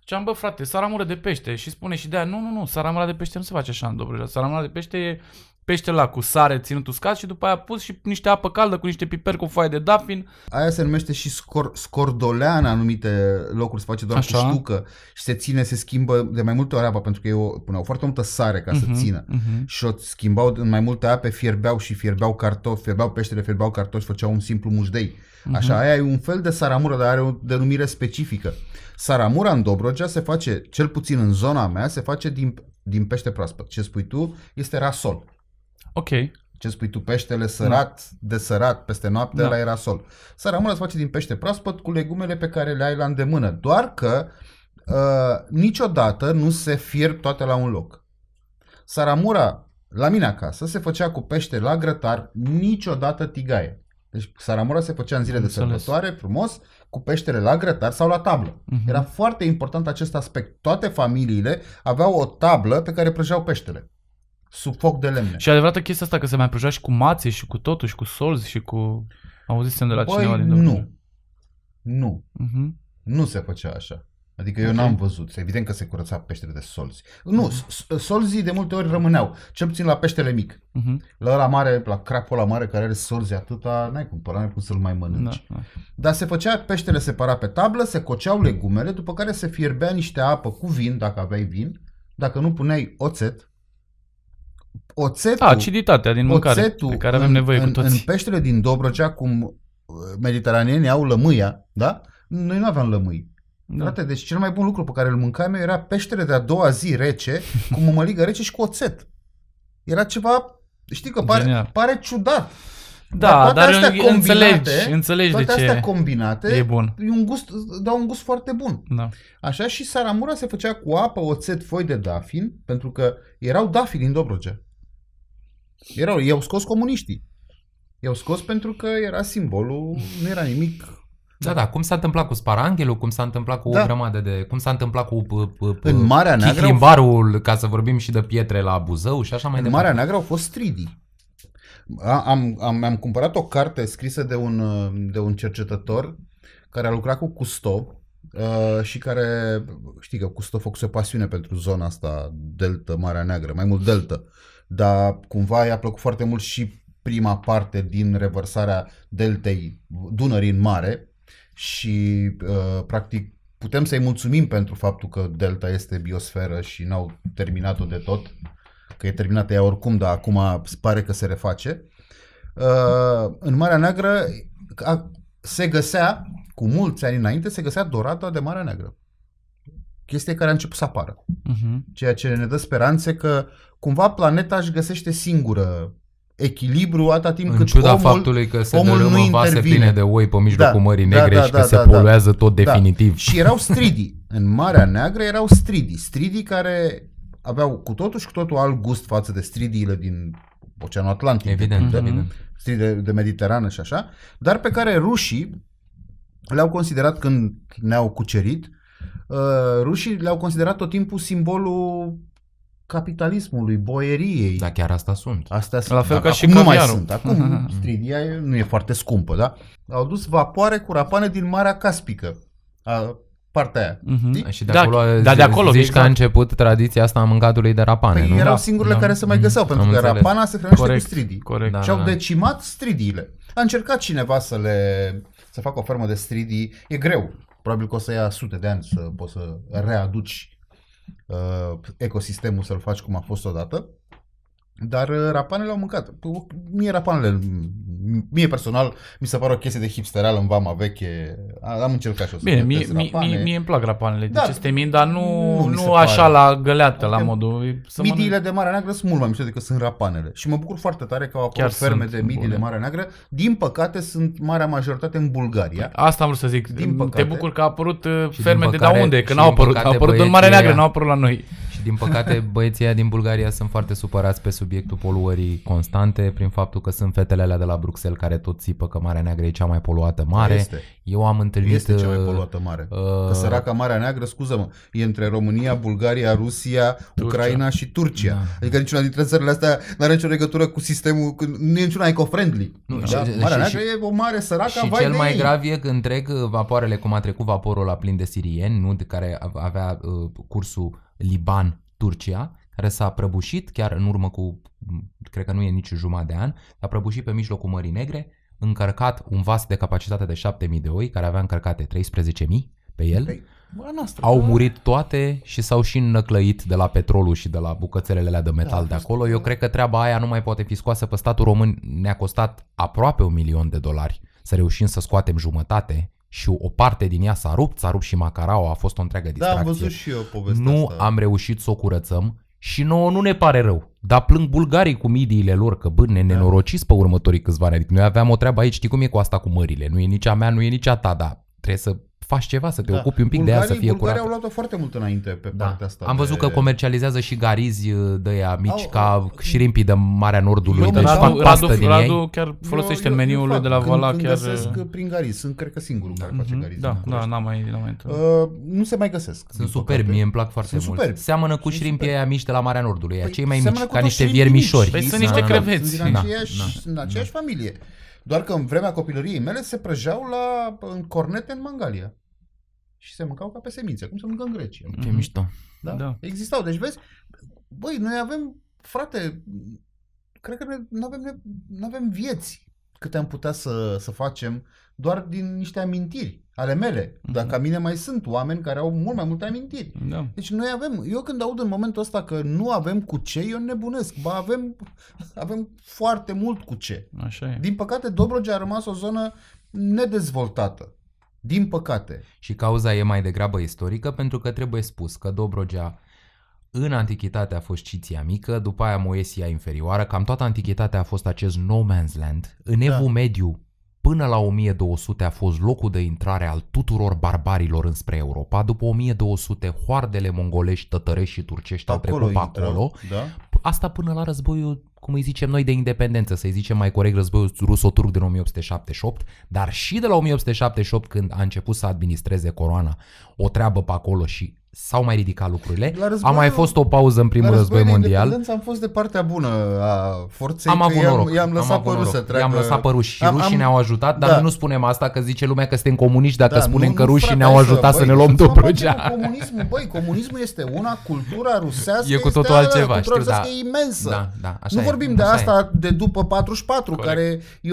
ce am bă frate, saramură de pește și spune și de nu, nu, nu, saramura de pește nu se face așa în Dobrogea, saramura de pește e pește la cu sare ținut uscat și după aia pus și niște apă caldă cu niște piper cu foaie de dafin. Aia se numește și scor- scordolean anumite locuri, se face doar Așa. cu ștucă și se ține, se schimbă de mai multe ori apa pentru că eu puneau foarte multă sare ca uh-huh, să mhm, țină uh-huh. și o schimbau în mai multe ape, fierbeau și fierbeau cartofi, fierbeau peștele, fierbeau cartofi, făceau un simplu mușdei. Uh-huh. Așa, aia e un fel de saramură, dar are o denumire specifică. Saramura în Dobrogea se face, cel puțin în zona mea, se face din, din pește proaspăt. Ce spui tu este rasol. Ok. Ce spui tu, peștele sărat, da. sărat, peste noapte, da. la era sol. Să rămână să faci din pește proaspăt cu legumele pe care le ai la îndemână. Doar că uh, niciodată nu se fierb toate la un loc. Saramura la mine acasă se făcea cu pește la grătar, niciodată tigaie. Deci saramura se făcea în zile de sărbătoare, frumos, cu peștele la grătar sau la tablă. Uh-huh. Era foarte important acest aspect. Toate familiile aveau o tablă pe care prăjeau peștele sub foc de lemne. Și adevărată chestia asta că se mai prăjea și cu mațe și cu totul și cu solzi și cu... am Auzisem de la Băi, cineva păi, din nu. Nu. Uh-huh. Nu se făcea așa. Adică okay. eu n-am văzut. Evident că se curăța peștele de solzi. Nu, uh-huh. solzii de multe ori rămâneau. Cel puțin la peștele mic. Uh-huh. La ăla mare, la crapul la mare care are solzi atâta, n-ai cumpărat, n-ai cum să-l mai mănânci. Da, da. Dar se făcea peștele separat pe tablă, se coceau legumele, după care se fierbea niște apă cu vin, dacă aveai vin. Dacă nu puneai oțet, oțetul, aciditatea din mâncare oțetul pe care avem în, nevoie în, cu toții. În peștele din Dobrogea, cum uh, mediteranenii au lămâia, da? Noi nu aveam lămâi. Da. Frate, deci cel mai bun lucru pe care îl mâncam eu era peștele de-a doua zi rece, cu mămăligă rece și cu oțet. Era ceva, știi că pare, pare ciudat. Da, dar, toate dar astea combinate, înțelegi, toate de astea ce combinate, e bun. E un gust, dau un gust foarte bun. Da. Așa și saramura se făcea cu apă, oțet, foi de dafin, pentru că erau dafini în Dobrogea. Erau, i-au scos comuniștii. I-au scos pentru că era simbolul, nu era nimic da, da, cum s-a întâmplat cu Sparanghelu, cum s-a întâmplat cu da. o grămadă de... Cum s-a întâmplat cu... P- p- în Marea Neagră... ca să vorbim și de pietre la Buzău și așa mai în departe. În Marea Neagră au fost stridii. Am, am, am cumpărat o carte scrisă de un, de un cercetător care a lucrat cu Custo uh, și care, știi că Custo făcuse o pasiune pentru zona asta, Delta, Marea Neagră, mai mult Delta. Uh, dar cumva i-a plăcut foarte mult și prima parte din revărsarea deltei Dunării în mare și uh, practic putem să-i mulțumim pentru faptul că delta este biosferă și n-au terminat-o de tot, că e terminată ea oricum, dar acum pare că se reface. Uh, în Marea Neagră a, se găsea, cu mulți ani înainte, se găsea dorada de Marea Neagră chestie care a început să apară. Uh-huh. Ceea ce ne dă speranțe că cumva planeta își găsește singură echilibru atâta timp în cât ciuda omul, faptului că se omul nu vase pline de oi pe mijlocul da, mării da, negre da, da, și că da, se da, da. poluează da, tot definitiv. Da. Și erau stridii. în Marea Neagră erau stridii. Stridii care aveau cu totul și cu totul alt gust față de stridiile din Oceanul Atlantic. Evident, de, evident. Stridii de, de Mediterană și așa, dar pe care rușii le-au considerat când ne-au cucerit Uh, rușii le-au considerat tot timpul simbolul capitalismului, boieriei. Da, chiar asta sunt. Astea sunt. La fel ca și nu mai sunt. Acum stridia nu e foarte scumpă, da? Au dus vapoare cu rapane din Marea Caspică. A, partea aia. Mm-hmm. Și de da, acolo, da, de acolo zici că a început tradiția asta a mâncatului de rapane, păi nu? erau da. singurele da. care se mai găseau, pentru că rapana se hrănește corect, cu stridii. Corect. Da, și au da, da. decimat stridiile. A încercat cineva să le să facă o fermă de stridii. E greu. Probabil că o să ia sute de ani să poți să readuci uh, ecosistemul să-l faci cum a fost odată. Dar uh, rapanele au mâncat. Păi, mie rapanele, mie personal, mi se pare o chestie de hipsteral în vama veche. Am încercat și o să Bine, mie, rapane. mie, mie, îmi plac rapanele da, de ce dar nu, nu, nu așa pare. la găleată, la modul... Să midiile mănânc... de Marea Neagră sunt mult mai mișto decât sunt rapanele. Și mă bucur foarte tare că au apărut ferme de midi de Marea Neagră. Din păcate, sunt marea majoritate în Bulgaria. Păi, asta am vrut să zic. Din păcate, Te bucur că a apărut uh, ferme de da unde, că n-au apărut. Au apărut în Marea Neagră, n-au apărut la noi. Din păcate, băieții aia din Bulgaria sunt foarte supărați pe subiectul poluării constante prin faptul că sunt fetele alea de la Bruxelles care tot țipă că Marea Neagră e cea mai poluată mare. Este. Eu am întâlnit... Este cea mai uh, poluată mare. Uh, că săraca Marea Neagră, scuză-mă, e între România, Bulgaria, Rusia, Turcia. Ucraina și Turcia. Da. Adică niciuna dintre țările astea nu are nicio legătură cu sistemul, nu e niciuna eco-friendly. Nu, da? și, Marea și, Neagră și, e o mare săracă, Și vai cel de mai ei. grav e că întreg vapoarele, cum a trecut vaporul la plin de sirieni, nu, de care avea uh, cursul Liban, Turcia, care s-a prăbușit chiar în urmă cu, cred că nu e nici jumătate de an, s-a prăbușit pe mijlocul Mării Negre, încărcat un vas de capacitate de 7000 de oi, care avea încărcate 13.000 pe el. Pe păi, noastră, au murit toate și s-au și înnăclăit de la petrolul și de la bucățelele alea de da, metal da, de acolo. Eu da. cred că treaba aia nu mai poate fi scoasă pe statul român. Ne-a costat aproape un milion de dolari să reușim să scoatem jumătate și o parte din ea s-a rupt, s-a rupt și macarau, a fost o întreagă distracție. Da, am văzut și eu povestea Nu asta. am reușit să o curățăm și nouă nu ne pare rău. Dar plâng bulgarii cu midiile lor că bă, ne da. nenorociți pe următorii câțiva ani. Adică noi aveam o treabă aici, știi cum e cu asta cu mările? Nu e nici a mea, nu e nici a ta, dar trebuie să faci ceva, să te da. ocupi un pic bulgarii, de ea, să fie curată. au luat-o foarte mult înainte pe da. partea asta. Am văzut de... că comercializează și garizi uh, de ea mici, au, ca rimpii de Marea Nordului. Eu, deci Radu, Radu, din Radu ei. chiar folosește eu, eu, în meniul lui de la Vala. Când, chiar... găsesc prin garizi, sunt cred că singurul care face mhm. garizi. Da, da, n-am mai, n-am mai uh, Nu se mai găsesc. Sunt super, mie îmi plac foarte mult. Seamănă cu șrimpii aia mici de la Marea Nordului, păi cei mai mici, ca niște viermișori. sunt niște creveți. Sunt din aceeași familie. Doar că în vremea copilăriei mele se prăjeau la, în cornete în Mangalia. Și se mâncau ca pe semințe, cum se mâncă în Grecia. Ce mm-hmm. mișto. Da? da? Existau. Deci vezi, băi, noi avem, frate, cred că nu avem, avem vieți câte am putea să, să facem doar din niște amintiri ale mele. Mm-hmm. Dar ca mine mai sunt oameni care au mult mai multe amintiri. Da. Deci noi avem, eu când aud în momentul ăsta că nu avem cu ce, eu nebunesc. Ba avem, avem foarte mult cu ce. Așa e. Din păcate Dobrogea a rămas o zonă nedezvoltată. Din păcate. Și cauza e mai degrabă istorică pentru că trebuie spus că Dobrogea în antichitate a fost Citia Mică, după aia Moesia Inferioară, cam toată antichitatea a fost acest no man's land. În da. Evul Mediu Până la 1200 a fost locul de intrare al tuturor barbarilor înspre Europa. După 1200, hoardele mongolești, tătărești și turcești acolo au trecut pe acolo. Da? Asta până la războiul, cum îi zicem noi, de independență, să-i zicem mai corect războiul ruso-turc din 1878, dar și de la 1878 când a început să administreze coroana o treabă pe acolo și s-au mai ridicat lucrurile. Război, a mai fost o pauză în primul război, război mondial. am fost de partea bună a forței. Am avut noroc. I-am lăsat am pe să treacă. I-am lăsat pe ruși și am, rușii am, ne-au ajutat, da. dar nu spunem asta că zice lumea că suntem comuniști dacă da, spunem nu, că rușii ne-au ajutat băi, să ne luăm Dobrogea. Comunismul, băi, comunismul este una, cultura rusească e cu totul este, altceva. Cultura știu, da, e imensă. Da, da, așa nu e, vorbim de asta de după 44, care e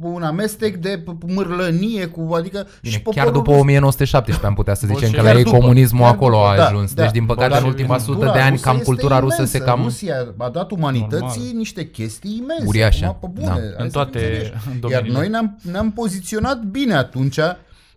un amestec de mârlănie cu, adică... chiar după 1917 am putea să zicem că la ei comunismul acolo acolo a da, ajuns. Da, deci, din păcate, în ultima sută de ani, cam cultura imensă, rusă se cam... Rusia a dat umanității Normal. niște chestii imense. Uriașe. Da. În toate Iar noi ne-am, ne-am poziționat bine atunci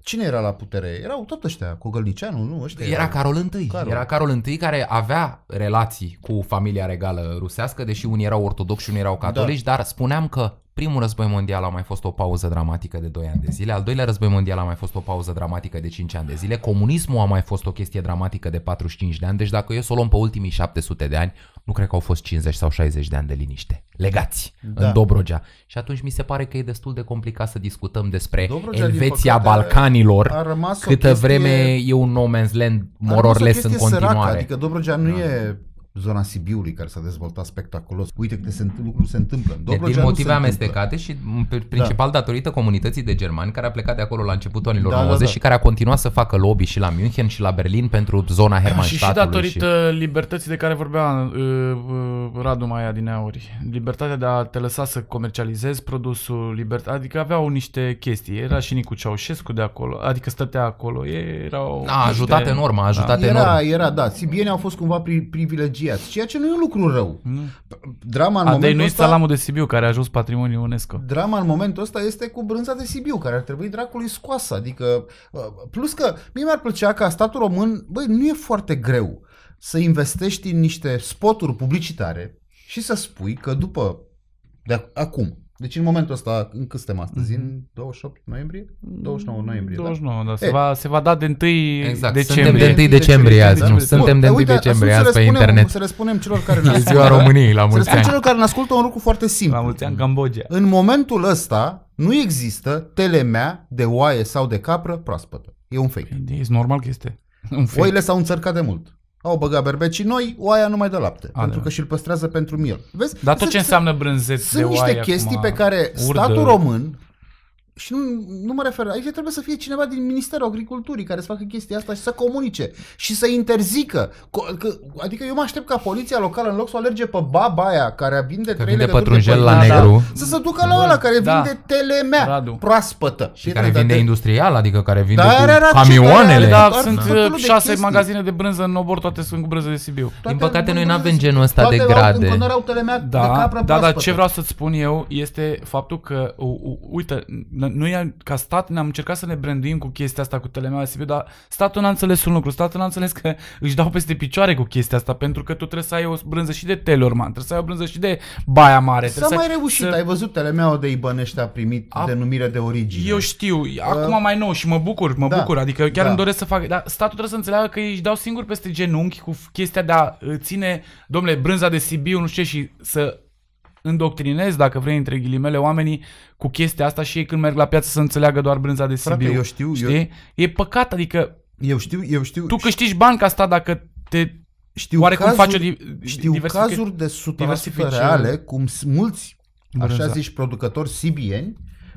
Cine era la putere? Erau tot ăștia, cu Gălnicianu, nu? Ăștia era erau... Carol I. Carol. Era Carol I care avea relații cu familia regală rusească, deși unii erau ortodoxi și unii erau catolici, da. dar spuneam că primul război mondial a mai fost o pauză dramatică de 2 ani de zile, al doilea război mondial a mai fost o pauză dramatică de 5 ani de zile, comunismul a mai fost o chestie dramatică de 45 de ani, deci dacă eu să o luăm pe ultimii 700 de ani, nu cred că au fost 50 sau 60 de ani de liniște, legați da. în Dobrogea. Și atunci mi se pare că e destul de complicat să discutăm despre Dobrogea, Elveția Balcanilor, a rămas câtă chestie... vreme e un no man's land, mororles în continuare. Săracă, adică Dobrogea nu da. e zona Sibiului care s-a dezvoltat spectaculos. Uite că se, lucruri se întâmplă. Dobrogea din motive amestecate și principal da. datorită comunității de germani care a plecat de acolo la începutul anilor da, 90 da, da. și care a continuat să facă lobby și la München și la Berlin pentru zona ah, Hermannstadtului. Și, și datorită și... libertății de care vorbea uh, uh, Radu Maia din Auri. Libertatea de a te lăsa să comercializezi produsul, libert... adică aveau niște chestii. Era și Nicu Ceaușescu de acolo, adică stătea acolo. Erau a ajutat niște... enorm, a ajutat da. enorm. Era, era, da. Sibienii au fost cumva pri- privilegiați refugiați, ceea ce nu e un lucru rău. Drama în Adei momentul nu e salamul de Sibiu care a ajuns patrimoniu UNESCO. Drama în momentul ăsta este cu brânza de Sibiu, care ar trebui dracului scoasă. Adică, ă, plus că mie mi-ar plăcea ca statul român, băi, nu e foarte greu să investești în niște spoturi publicitare și să spui că după de acum deci în momentul ăsta, în cât suntem astăzi? Mm-hmm. În 28 noiembrie? 29 mm, noiembrie. 29, da. da. Se, eh. va, se va da de 1 exact. decembrie. Suntem de 1 decembrie azi, nu? Suntem de 1 decembrie azi pe internet. Să le spunem celor care ne ascultă. ziua României, la mulți ani. Să le celor care ne ascultă un lucru foarte simplu. La mulți ani, Cambogia. În momentul ăsta, nu există telemea de oaie sau de capră proaspătă. E un fake. E normal că este. Un fake. Oile s-au înțărcat de mult au băgat berbecii noi, oaia nu mai dă lapte, Adevăr. pentru că și-l păstrează pentru miel. Vezi? Dar tot ce înseamnă brânzeț Sunt niște chestii pe care urdă. statul român, și nu, nu mă refer, aici trebuie să fie cineva din Ministerul Agriculturii care să facă chestia asta și să comunice și să interzică. adică eu mă aștept ca poliția locală în loc să o alerge pe baba aia care vinde că trei vinde pătrunjel la negru. Da, să se ducă la ăla care da. vinde telemea Radu. proaspătă. Și care vinde de, industrial, adică care vinde da, cu camioanele. Da, da, sunt da. șase chestii. magazine de brânză în obor, toate sunt cu brânză de Sibiu. Toate din păcate noi nu avem genul ăsta de grade. Au, telemea da, de capră da, dar ce vreau să-ți spun eu este faptul că, uite, noi, ca stat, ne-am încercat să ne branduim cu chestia asta, cu telemea dar statul n-a înțeles un lucru. Statul n-a înțeles că își dau peste picioare cu chestia asta, pentru că tu trebuie să ai o brânză și de Telorman, trebuie să ai o brânză și de Baia Mare. S-a mai să... reușit, să... ai văzut telemea de Ibănești a primit a... denumire de origine. Eu știu, uh. acum uh... mai nou și mă bucur, mă da. bucur, adică chiar da. îmi doresc să fac, dar statul trebuie să înțeleagă că își dau singur peste genunchi cu chestia de a uh, ține, domnule, brânza de Sibiu, nu știu ce, și să îndoctrinezi, dacă vrei, între ghilimele, oamenii cu chestia asta și ei când merg la piață să înțeleagă doar brânza de Sibiu. Frate, eu știu. Știi? Eu... E păcat, adică... Eu știu, eu știu. Tu câștigi bani ca asta dacă te știu oarecum cazuri, faci o di- Știu diversific... cazuri de 100% reale, cum mulți, Brânza. așa zici, producători sibieni,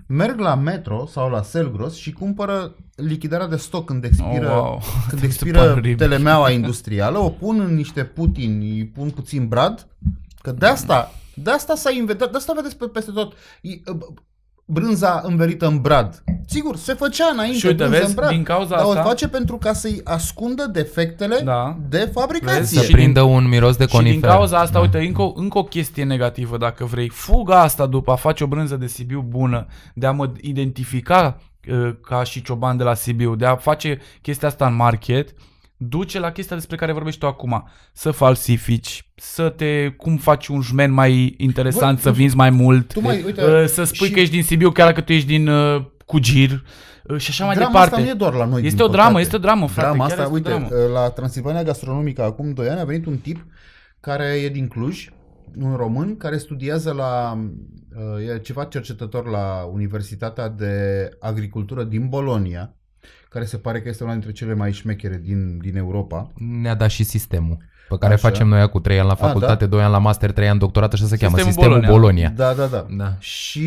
merg la Metro sau la Selgros și cumpără lichidarea de stoc când expiră, oh, wow. când expiră telemeaua industrială, o pun în niște putini, îi pun puțin brad, că de asta de asta s-a inventat, de asta vedeți pe, peste tot. I, brânza învelită în brad. Sigur, se făcea înainte și uite, vezi, în brad, din cauza dar asta... o face pentru ca să-i ascundă defectele da. de fabricație. Vezi? Să și prindă din, un miros de conifer. Și din cauza asta, da. uite, încă, încă o chestie negativă, dacă vrei. Fuga asta după a face o brânză de Sibiu bună, de a mă identifica uh, ca și cioban de la Sibiu, de a face chestia asta în market, uh, duce la chestia despre care vorbești tu acum. Să falsifici, să te... cum faci un jmen mai interesant, Bă, să vinzi mai mult, tu mai, uite, uh, să spui și... că ești din Sibiu chiar dacă tu ești din uh, Cugir uh, și așa mai drama departe. Asta nu e doar la noi, Este o dramă, este o dramă, frate. Drama asta, uite, dramă. Uh, la Transilvania Gastronomică acum 2 ani a venit un tip care e din Cluj, un român care studiază la e ceva cercetător la Universitatea de Agricultură din Bolonia care se pare că este una dintre cele mai șmechere din, din Europa. Ne-a dat și sistemul pe care Așa. facem noi acum 3 ani la facultate, 2 da? ani la master, 3 ani doctorat, așa se Sistemul cheamă, Sistemul Bolonia. Bolonia. Da, da, da. da. Și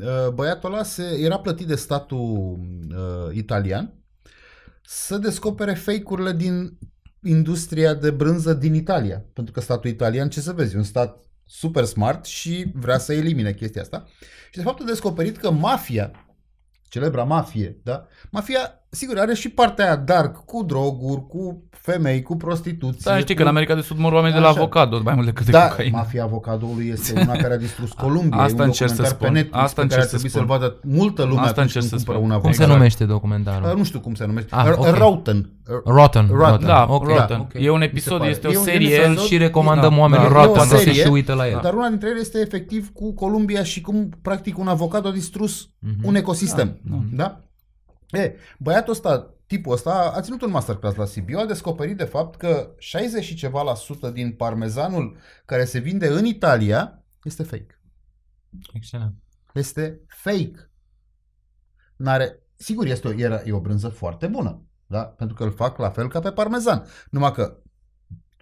uh, băiatul ăla se, era plătit de statul uh, italian să descopere fake-urile din industria de brânză din Italia. Pentru că statul italian, ce să vezi, un stat super smart și vrea să elimine chestia asta. Și de fapt a descoperit că mafia celebra mafie, da? Mafia Sigur, are și partea aia dark, cu droguri, cu femei, cu prostituție. Da, știi cu... că în America de Sud mor oameni Așa. de la avocado, mai mult decât da, de cocaină. mafia avocadoului este una care a distrus Columbia. Asta e încerc să spun. Pe Asta pe care ar să-l vadă multă lume Asta încerc să spun. Una cum se numește documentarul? Uh, nu știu cum se numește. Ah, uh, okay. Uh, Rotten. Rotten. Rotten. Da, okay. Rotten. Da, okay. E un episod, este o serie. El și recomandăm da, oamenilor da, Rotten să se uită la el. Dar una dintre ele este efectiv cu Columbia și cum practic un avocado a distrus mhm. un ecosistem. Da? E, băiatul ăsta, tipul ăsta, a ținut un masterclass la Sibiu, a descoperit de fapt că 60 și ceva la sută din parmezanul care se vinde în Italia este fake. Excelent. Este fake. N-are, sigur, este o, era, e o brânză foarte bună, da? pentru că îl fac la fel ca pe parmezan. Numai că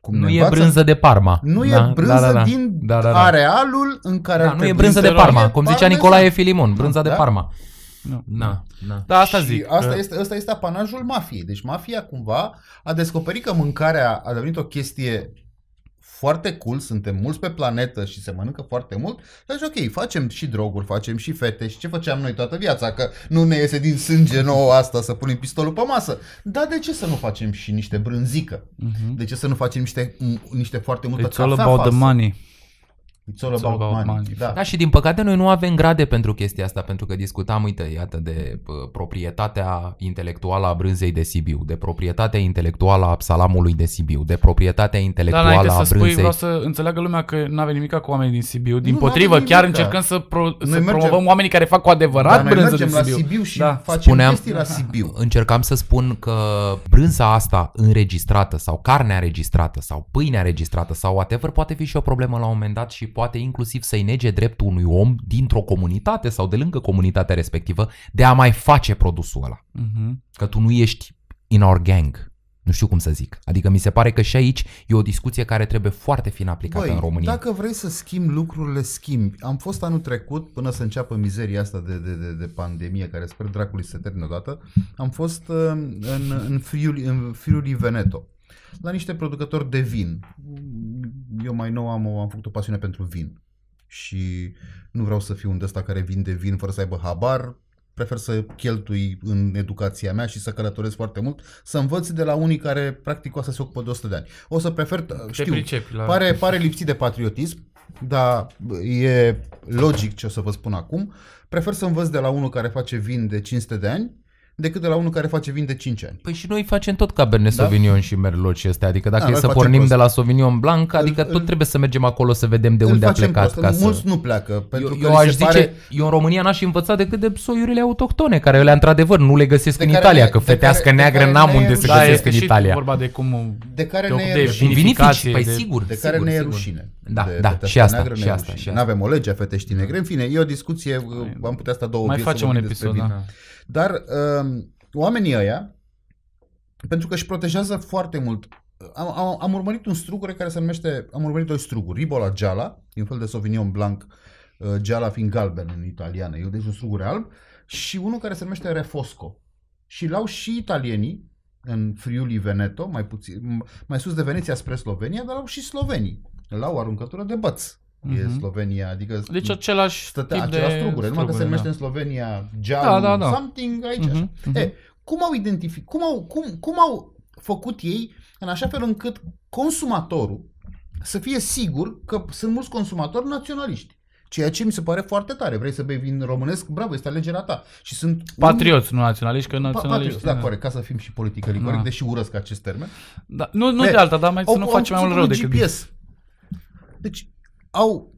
cum nu e brânză de Parma. Nu da, e da, brânză da, da, da. din da, da, da. arealul în care da, Nu e brânză de Parma, cum zicea Nicolae Filimon, brânza da, de Parma. Nu. Na, na. Da, asta și zic. Asta, că... este, asta este apanajul mafiei. Deci mafia cumva a descoperit că mâncarea a devenit o chestie foarte cool, suntem mulți pe planetă și se mănâncă foarte mult, deci ok, facem și droguri, facem și fete și ce făceam noi toată viața, că nu ne iese din sânge nouă asta să punem pistolul pe masă. Dar de ce să nu facem și niște brânzică? Uh-huh. De ce să nu facem niște, niște foarte multă It's cafea all about fasă? the money. It's all, It's about, about money. money. Da. da, și din păcate noi nu avem grade pentru chestia asta, pentru că discutam, uite, iată, de proprietatea intelectuală a brânzei de Sibiu, de proprietatea intelectuală a salamului de Sibiu, de proprietatea da, intelectuală da, a brânzei... să spui, vreau să înțeleagă lumea că nu avem nimic cu oamenii din Sibiu, din nu, potrivă, chiar încercăm să, pro- să mergem... promovăm oamenii care fac cu adevărat da, brânză din Sibiu. la Sibiu și da. facem Spuneam, chestii la Sibiu. Încercam să spun că brânza asta înregistrată sau carnea înregistrată sau pâinea înregistrată sau whatever poate fi și o problemă la un moment dat și poate inclusiv să-i nege dreptul unui om dintr-o comunitate sau de lângă comunitatea respectivă de a mai face produsul ăla. Uh-huh. Că tu nu ești in our gang. Nu știu cum să zic. Adică mi se pare că și aici e o discuție care trebuie foarte fin aplicată Băi, în România. dacă vrei să schimbi lucrurile, schimbi. Am fost anul trecut, până să înceapă mizeria asta de, de, de, de pandemie, care sper dracului să termine odată, am fost uh, în, în, Friuli, în Friuli Veneto la niște producători de vin. Eu mai nou am, am făcut o pasiune pentru vin și nu vreau să fiu un ăsta care vinde vin fără să aibă habar, prefer să cheltui în educația mea și să călătoresc foarte mult, să învăț de la unii care practic o să se ocupă de 100 de ani. O să prefer, știu, pricepi, la... pare, pare lipsit de patriotism, dar e logic ce o să vă spun acum. Prefer să învăț de la unul care face vin de 500 de ani decât de la unul care face vin de 5 ani. Păi și noi facem tot Cabernet da? Sauvignon și Merlot și astea, adică dacă da, e să pornim prost. de la Sauvignon Blanc, adică îl, tot îl, trebuie să mergem acolo să vedem de unde a plecat. Prost. Ca să... Mulți nu pleacă, pentru eu, că eu aș zice, pare... eu în România n-aș învăța decât de soiurile autohtone, care eu le într-adevăr nu le găsesc de în care, Italia, că fetească care, neagră n-am unde să găsesc în da, Italia. vorba de cum de care ne e vinifici, păi sigur. De care ne e rușine. Da, da, și asta, și asta. Nu avem o lege a feteștii negre, în fine, e o discuție, am putea sta două Mai facem un episod, dar um, oamenii ăia, pentru că își protejează foarte mult am, am, am urmărit un strugure care se numește, am urmărit doi struguri, Ribola Giala, e un fel de Sauvignon Blanc, uh, Giala fiind galben în italiană, e deci un strugure alb, și unul care se numește Refosco. Și l-au și italienii, în Friuli Veneto, mai, puțin, mai sus de Veneția spre Slovenia, dar l-au și slovenii. L-au aruncătură de băț e mhm. Slovenia, adică deci același stătea, tip același de strugure, numai că se numește da. în Slovenia da, da, da. something, aici uh-huh, așa. Uh-huh. Mhm. Eh, e, cum au identificat, cum au, cum, cum au făcut ei în așa fel încât consumatorul să fie sigur că sunt mulți consumatori naționaliști. Ceea ce mi se pare foarte tare. Vrei să bei vin românesc? Bravo, este alegerea ta. Și sunt patrioți, un... nu naționaliști, că naționaliști. Patrioți, da, da, corect, ca să fim și politică da. corect, deși urăsc acest termen. Da. Nu, nu de, eh, de alta, dar mai o, să nu facem mai mult rău decât GPS. Deci, au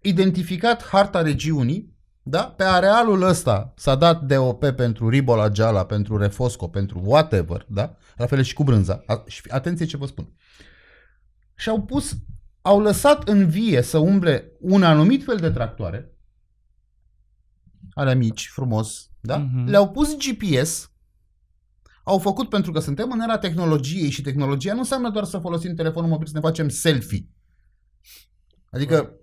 identificat harta regiunii, da? pe arealul ăsta s-a dat DOP pentru Ribola Geala, pentru Refosco, pentru whatever, da? la fel și cu brânza. Atenție ce vă spun. Și au pus, au lăsat în vie să umble un anumit fel de tractoare, ale mici, frumos, da? Uh-huh. Le-au pus GPS, au făcut pentru că suntem în era tehnologiei și tehnologia nu înseamnă doar să folosim telefonul mobil să ne facem selfie. Adică da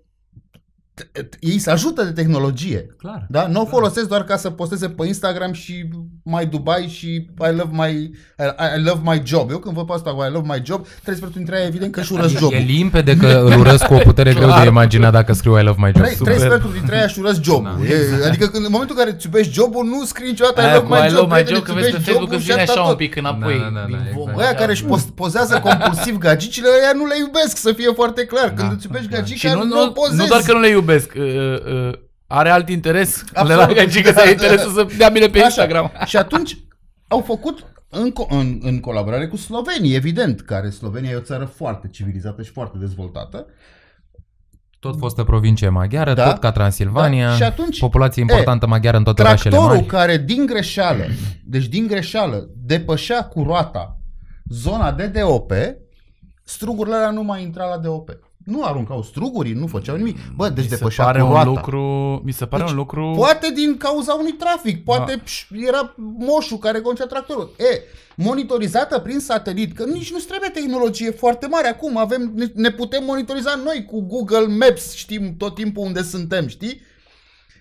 ei se ajută de tehnologie. Clar. Da? Nu o folosesc doar ca să posteze pe Instagram și mai Dubai și I love my, I, I love my job. Eu când vă pe asta I love my job, trebuie să dintre aia evident că și urăsc job. E limpede că îl urăsc cu o putere greu de imagina dacă scriu I love my job. să sferturi dintre aia și urăsc da. job. Adică când, în momentul în care îți iubești jobul, nu scrii niciodată aia I love my I love job. My job că vezi pe Facebook îți vine așa un pic înapoi. Da, da, exact. aia care își pozează compulsiv gagicile, aia nu le iubesc, să fie foarte clar. Când îți iubești gagicile, nu, nu, iubesc. doar că nu le iubesc. Uh, uh, are alt interes. Absolut. Le că se da. interesul să dea bine pe Așa. Instagram. Și atunci au făcut în, co- în, în colaborare cu Slovenii, evident, care Slovenia e o țară foarte civilizată și foarte dezvoltată. Tot fostă provincie maghiară, da, tot ca Transilvania, da. și atunci, populație importantă e, maghiară în toate orașele mari. Tractorul care din greșeală, deci din greșeală, depășea cu roata zona de DOP, strugurile alea nu mai intra la DOP nu aruncau struguri, nu făceau nimic. Bă, deci mi depășea pare un lucru, Mi se pare deci, un lucru... Poate din cauza unui trafic, poate da. Pș, era moșul care conducea tractorul. E, monitorizată prin satelit, că nici nu trebuie tehnologie foarte mare acum, avem, ne putem monitoriza noi cu Google Maps, știm tot timpul unde suntem, știi?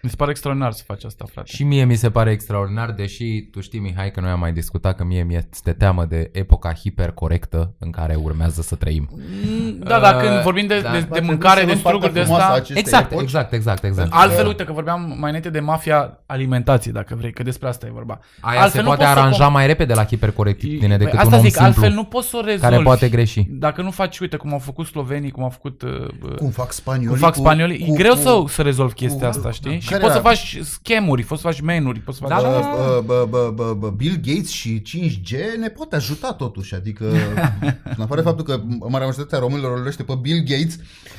Mi se pare extraordinar să faci asta, frate. Și mie mi se pare extraordinar, deși tu știi, Mihai, că noi am mai discutat că mie mi este teamă de epoca hipercorectă în care urmează să trăim. Mm, da, da uh, dar când vorbim de, da. de, de mâncare, de struguri, de asta... Exact, epoci. exact, exact, exact. Altfel, da. uite că vorbeam mai înainte de mafia alimentației, dacă vrei, că despre asta e vorba. Aia altfel se poate aranja com... mai repede la hipercorectitudine decât asta un om zic, simplu altfel nu poți să o rezolvi. Care poate greși. Dacă nu faci, uite, cum au făcut slovenii, cum au făcut... Uh, cum fac spaniolii. Cum fac spaniolii. Cu, e greu cu, să, să rezolvi chestia cu, asta, știi? Da, și poți să faci schemuri, poți să faci menuri, poți să da, faci... Da, da, da. Bă, bă, bă, bă, Bill Gates și 5G ne pot ajuta totuși, adică în afară de faptul că marea majoritatea românilor îl pe Bill Gates,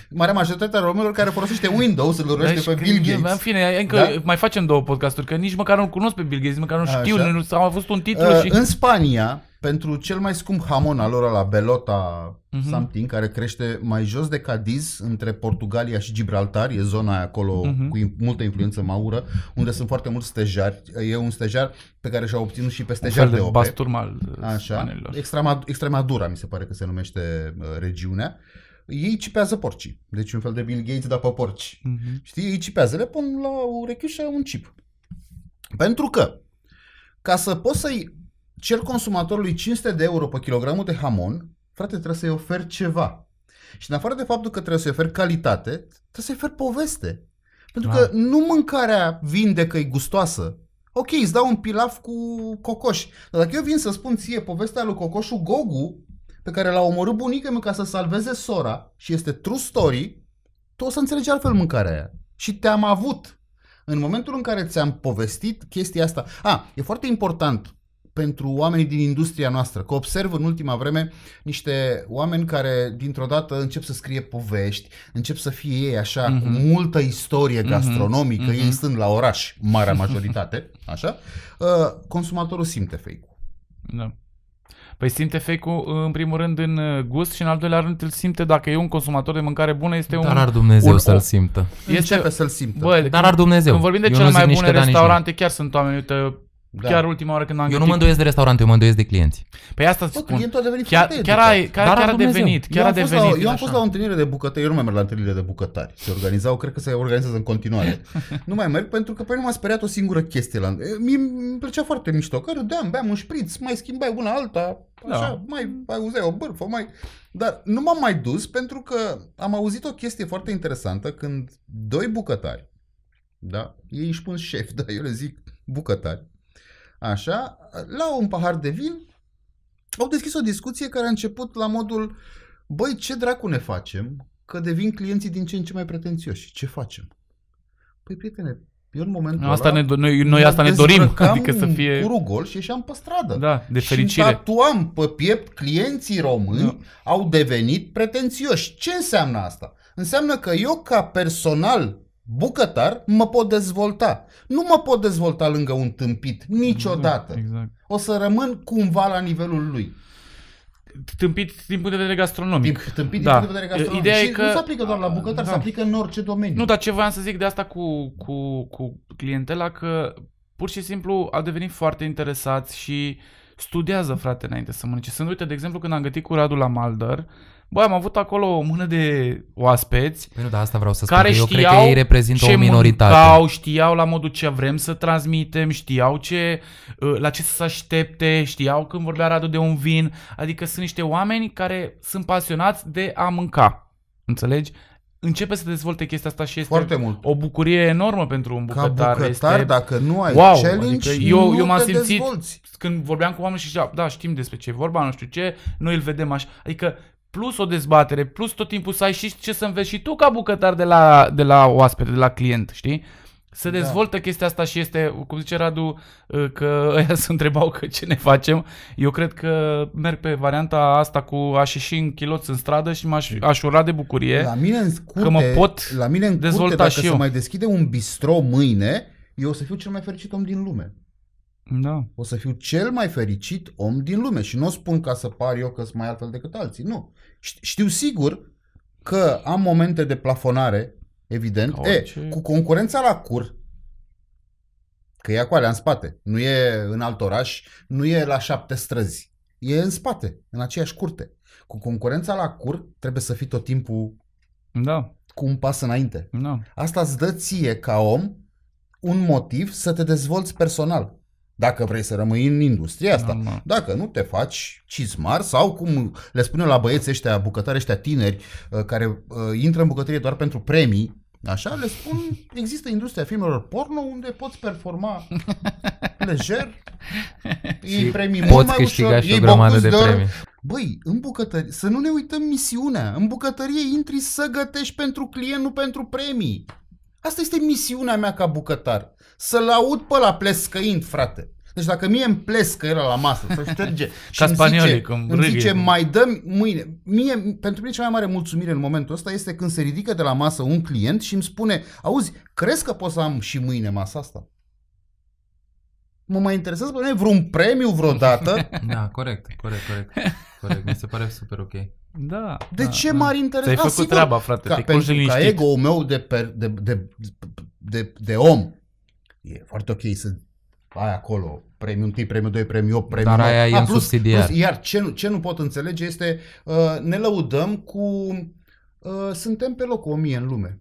marea majoritatea românilor care folosește Windows îl urăște deci, pe Bill Gates. În fine, încă da? mai facem două podcasturi, că nici măcar nu l cunosc pe Bill Gates, măcar nu știu, nu, am avut un titlu uh, și... În Spania, pentru cel mai scump hamon al lor la Belota uh-huh. something, care crește mai jos de Cadiz, între Portugalia și Gibraltar, e zona aia acolo uh-huh. cu multă influență maură, unde sunt foarte mulți stejari. E un stejar pe care și-a obținut și pe stejar de, de ope. basturmal Așa. Extremad- Extremadura, mi se pare că se numește uh, regiunea. Ei cipează porcii. Deci un fel de Bill Gates, dar pe porci. Uh-huh. Știi, ei cipează. Le pun la urechiușă un chip. Pentru că, ca să poți să-i cer consumatorului 500 de euro pe kilogramul de hamon, frate, trebuie să-i ofer ceva. Și în afară de faptul că trebuie să-i ofer calitate, trebuie să-i ofer poveste. Pentru da. că nu mâncarea vinde că e gustoasă. Ok, îți dau un pilaf cu cocoș. Dar dacă eu vin să spun ție povestea lui cocoșul Gogu, pe care l-a omorât bunica mea ca să salveze sora și este true story, tu o să înțelegi altfel mâncarea aia. Și te-am avut. În momentul în care ți-am povestit chestia asta... A, e foarte important pentru oamenii din industria noastră, că observ în ultima vreme niște oameni care dintr-o dată încep să scrie povești, încep să fie ei așa mm-hmm. cu mhm. multă istorie mhm. gastronomică, mm-hmm. ei sunt la oraș, marea majoritate, așa, uh, consumatorul simte fake-ul. Da. Păi simte fake-ul uh, în primul rând în uh, gust și în al doilea rând îl simte dacă e un consumator de mâncare bună, este Dar un... Dar ar Dumnezeu un... să-l simtă. Este... Începe să-l simtă. Bă, Dar ar Dumnezeu. Când vorbim de cele mai bune restaurante, chiar sunt oameni, uite, da. Chiar ultima oară când am Eu gătit... nu mă îndoiesc de restaurant, eu mă îndoiesc de clienți. Păi asta Bă, spun. Clientul a devenit chiar, chiar, ai, chiar, chiar a devenit. Chiar eu am, a devenit, la, eu am fost la o întâlnire de bucătări, eu nu mai merg la întâlnire de bucătari. Se organizau, cred că se organizează în continuare. nu mai merg pentru că pe păi, mine m-a speriat o singură chestie. La... mi îmi plăcea foarte mișto, că râdeam, beam un șpriț, mai schimbai una alta, da. așa, da. mai, mai uzeai o bârfă, mai... Dar nu m-am mai dus pentru că am auzit o chestie foarte interesantă când doi bucătari, da, ei își pun șef, da, eu le zic bucătari, Așa, la un pahar de vin, au deschis o discuție care a început la modul băi, ce dracu ne facem? Că devin clienții din ce în ce mai pretențioși. Ce facem? Păi, prietene, eu în momentul asta ăla, ne, noi, noi asta ne dorim, adică să fie... cu rugol și ieșeam pe stradă. Da, de fericire. Și tatuam pe piept clienții români da. au devenit pretențioși. Ce înseamnă asta? Înseamnă că eu ca personal bucătar, mă pot dezvolta. Nu mă pot dezvolta lângă un tâmpit niciodată. Exact, exact. O să rămân cumva la nivelul lui. Tâmpit din punct de vedere gastronomic. Tâmpit din da. punct de vedere gastronomic. Ideea și e că... nu se aplică doar la da, bucătar, da. se aplică în orice domeniu. Nu, dar ce voiam să zic de asta cu, cu, cu clientela, că pur și simplu a devenit foarte interesați și studiază, frate, înainte să mănânce. Sunt, uite, de exemplu, când am gătit cu Radu la Maldăr, uh, Bă, am avut acolo o mână de oaspeți păi nu, da, asta vreau să care spun. Eu cred că ei reprezintă ce o minoritate. Mâncau, știau la modul ce vrem să transmitem, știau ce, ă, la ce să se aștepte, știau când vorbea Radu de un vin. Adică sunt niște oameni care sunt pasionați de a mânca. Înțelegi? începe să dezvolte chestia asta și este Foarte mult. o bucurie enormă pentru un bucătar. Ca bucătar, este... dacă nu ai wow, challenge, adică eu, nu eu m-am simțit dezvolți. când vorbeam cu oameni și ziceam, da, știm despre ce e vorba, nu știu ce, noi îl vedem așa. Adică plus o dezbatere, plus tot timpul să ai și ce să înveți și tu ca bucătar de la, de la oaspete, de la client, știi? Se da. dezvoltă da. chestia asta și este, cum zice Radu, ă, că ăia se întrebau că ce ne facem. Eu cred că merg pe varianta asta cu aș ieși în chiloți în stradă și m-aș aș ura de bucurie la mine în scurte, că mă pot la mine în curte, dezvolta dacă și se mai deschide un bistro mâine, eu o să fiu cel mai fericit om din lume. Da. O să fiu cel mai fericit om din lume și nu o spun ca să par eu că sunt mai altfel decât alții, nu. Știu sigur că am momente de plafonare, evident. E, cu concurența la cur, că e acolo în spate, nu e în alt oraș, nu e la șapte străzi, e în spate, în aceeași curte. Cu concurența la cur trebuie să fii tot timpul da. cu un pas înainte. Da. Asta îți dă ție ca om un motiv să te dezvolți personal. Dacă vrei să rămâi în industria asta, Normal. dacă nu te faci cizmar sau cum le spune la băieți ăștia, bucătari ăștia tineri uh, care uh, intră în bucătărie doar pentru premii, Așa le spun, există industria filmelor porno unde poți performa lejer, și premii poți mult mai câștiga ușor, și o grămadă de premii. Băi, în bucătărie, să nu ne uităm misiunea, în bucătărie intri să gătești pentru client, nu pentru premii. Asta este misiunea mea ca bucătar. Să-l aud pe la plescăind, frate. Deci dacă mie îmi plescă era la masă, să șterge și îmi zice, îmi zice mai dăm mâine. Mie, pentru mine cea mai mare mulțumire în momentul ăsta este când se ridică de la masă un client și îmi spune, auzi, crezi că pot să am și mâine masa asta? Mă mai interesează pe mine vreun premiu vreodată. da, corect, corect, corect. Corect, mi se pare super ok. Da. De da, ce da. m-ar interesa? Ți-ai făcut treaba, frate, ca, te ca că ego-ul meu de, per, de, de, de, de, om e foarte ok să ai acolo premiul 1, premiul 2, premiul 8, premiul Dar aia e în plus, Plus, iar ce ce nu pot înțelege este uh, ne lăudăm cu uh, suntem pe locul 1000 în lume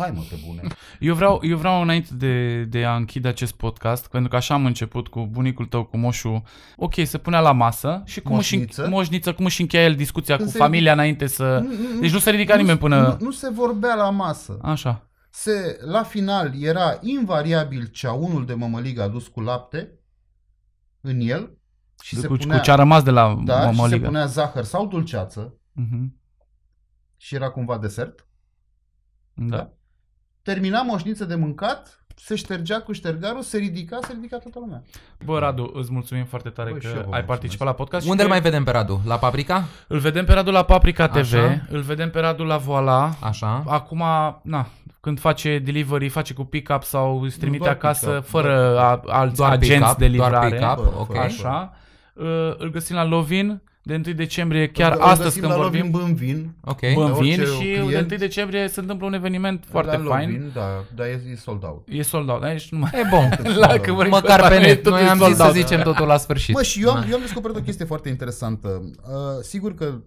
hai mă, pe bune. Eu vreau, eu vreau înainte de, de a închide acest podcast, pentru că așa am început cu bunicul tău, cu moșul, ok, se punea la masă și cum moșniță, își, moșniță cum își încheia el discuția Când cu se... familia înainte să... Deci nu se ridica nu, nimeni până... Nu, nu se vorbea la masă. Așa. Se, la final era invariabil unul de mămăligă adus cu lapte în el și de se cu, punea, cu ce a rămas de la da, mămăligă. Și se punea zahăr sau dulceață uh-huh. și era cumva desert. Da. da termina moșniță de mâncat, se ștergea cu ștergarul, se ridica, se ridica toată lumea. Bă, Radu, îți mulțumim foarte tare Bă, că ai mulțumesc. participat la podcast. Unde îl mai vedem pe Radu? La Paprika? Îl vedem pe Radu la Paprika Așa. TV, îl vedem pe Radu la Voila. Așa. Acum, na, când face delivery, face cu pick-up sau îți trimite acasă pick-up, fără doar, alți doar agenți de livrare. Doar pick-up, ok. Așa. Îl găsim la Lovin de 1 decembrie, chiar păi da, astăzi când vorbim. Bă, vin, okay. bă, vin și client. de 1 decembrie se întâmplă un eveniment da, foarte da, fain. Vin, da, da, e, e sold out. E sold out, da, ești numai... E bun, la, că vorbim măcar pe net, noi am zis să zicem totul la sfârșit. Mă, și eu am, da. eu am descoperit o chestie foarte interesantă. Uh, sigur că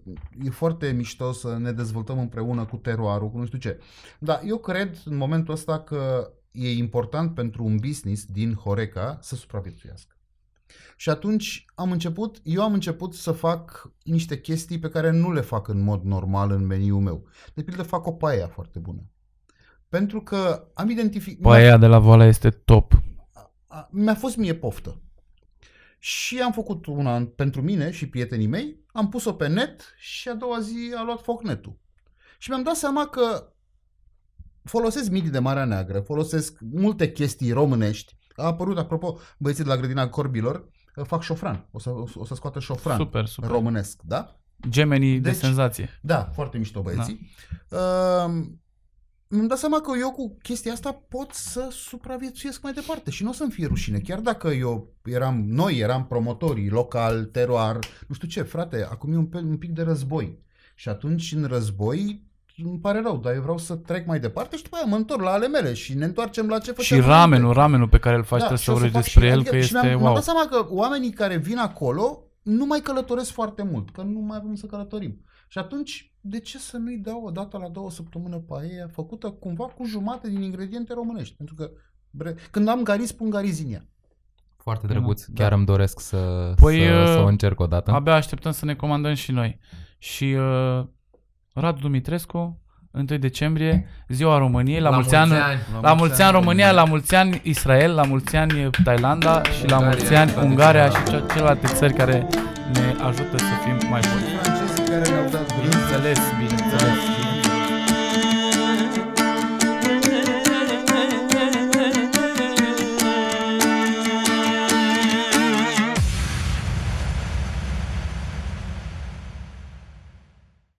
e foarte mișto să ne dezvoltăm împreună cu teroarul, cu nu știu ce. Dar eu cred în momentul ăsta că e important pentru un business din Horeca să supraviețuiască. Și atunci am început, eu am început să fac niște chestii pe care nu le fac în mod normal în meniul meu. De pildă fac o paia foarte bună. Pentru că am identificat... Paia de la Voala este top. Mi-a fost mie poftă. Și am făcut una pentru mine și prietenii mei, am pus-o pe net și a doua zi a luat foc netul. Și mi-am dat seama că folosesc midi de Marea Neagră, folosesc multe chestii românești, a apărut, apropo, băieții de la grădina Corbilor ă, fac șofran. O să, o să scoată șofran super, super. românesc, da? Gemenii deci, de senzație. Da, foarte mișto băieții. Da. Uh, îmi dau seama că eu cu chestia asta pot să supraviețuiesc mai departe și nu o să-mi fie rușine. Chiar dacă eu eram, noi eram promotorii local, teroar, nu știu ce, frate, acum e un, un pic de război. Și atunci în război îmi pare rău, dar eu vreau să trec mai departe și după aia mă întorc la ale mele și ne întoarcem la ce facem. Și ramenul, ramenul pe care îl faci, da, trebuie să vorbești despre și, el, adică, că este mi-am, wow. mi-am dat seama că oamenii care vin acolo nu mai călătoresc foarte mult, că nu mai avem să călătorim. Și atunci, de ce să nu-i dau o dată la două săptămâni paella făcută cumva cu jumate din ingrediente românești? Pentru că bre... când am gariz pun garizinia. Foarte drăguț, da. chiar îmi doresc să, păi, să, să uh, o încerc o dată. Abia așteptăm să ne comandăm și noi. Și uh, Radu Dumitrescu, 1 decembrie, ziua României, la, la mulți ani, ani, la mulți ani România, la mulți ani Israel, la mulți ani Thailanda și Ungaria, la mulți ani Ungaria și celelalte țări care ne ajută să fim mai buni. Bineînțeles, bineînțeles.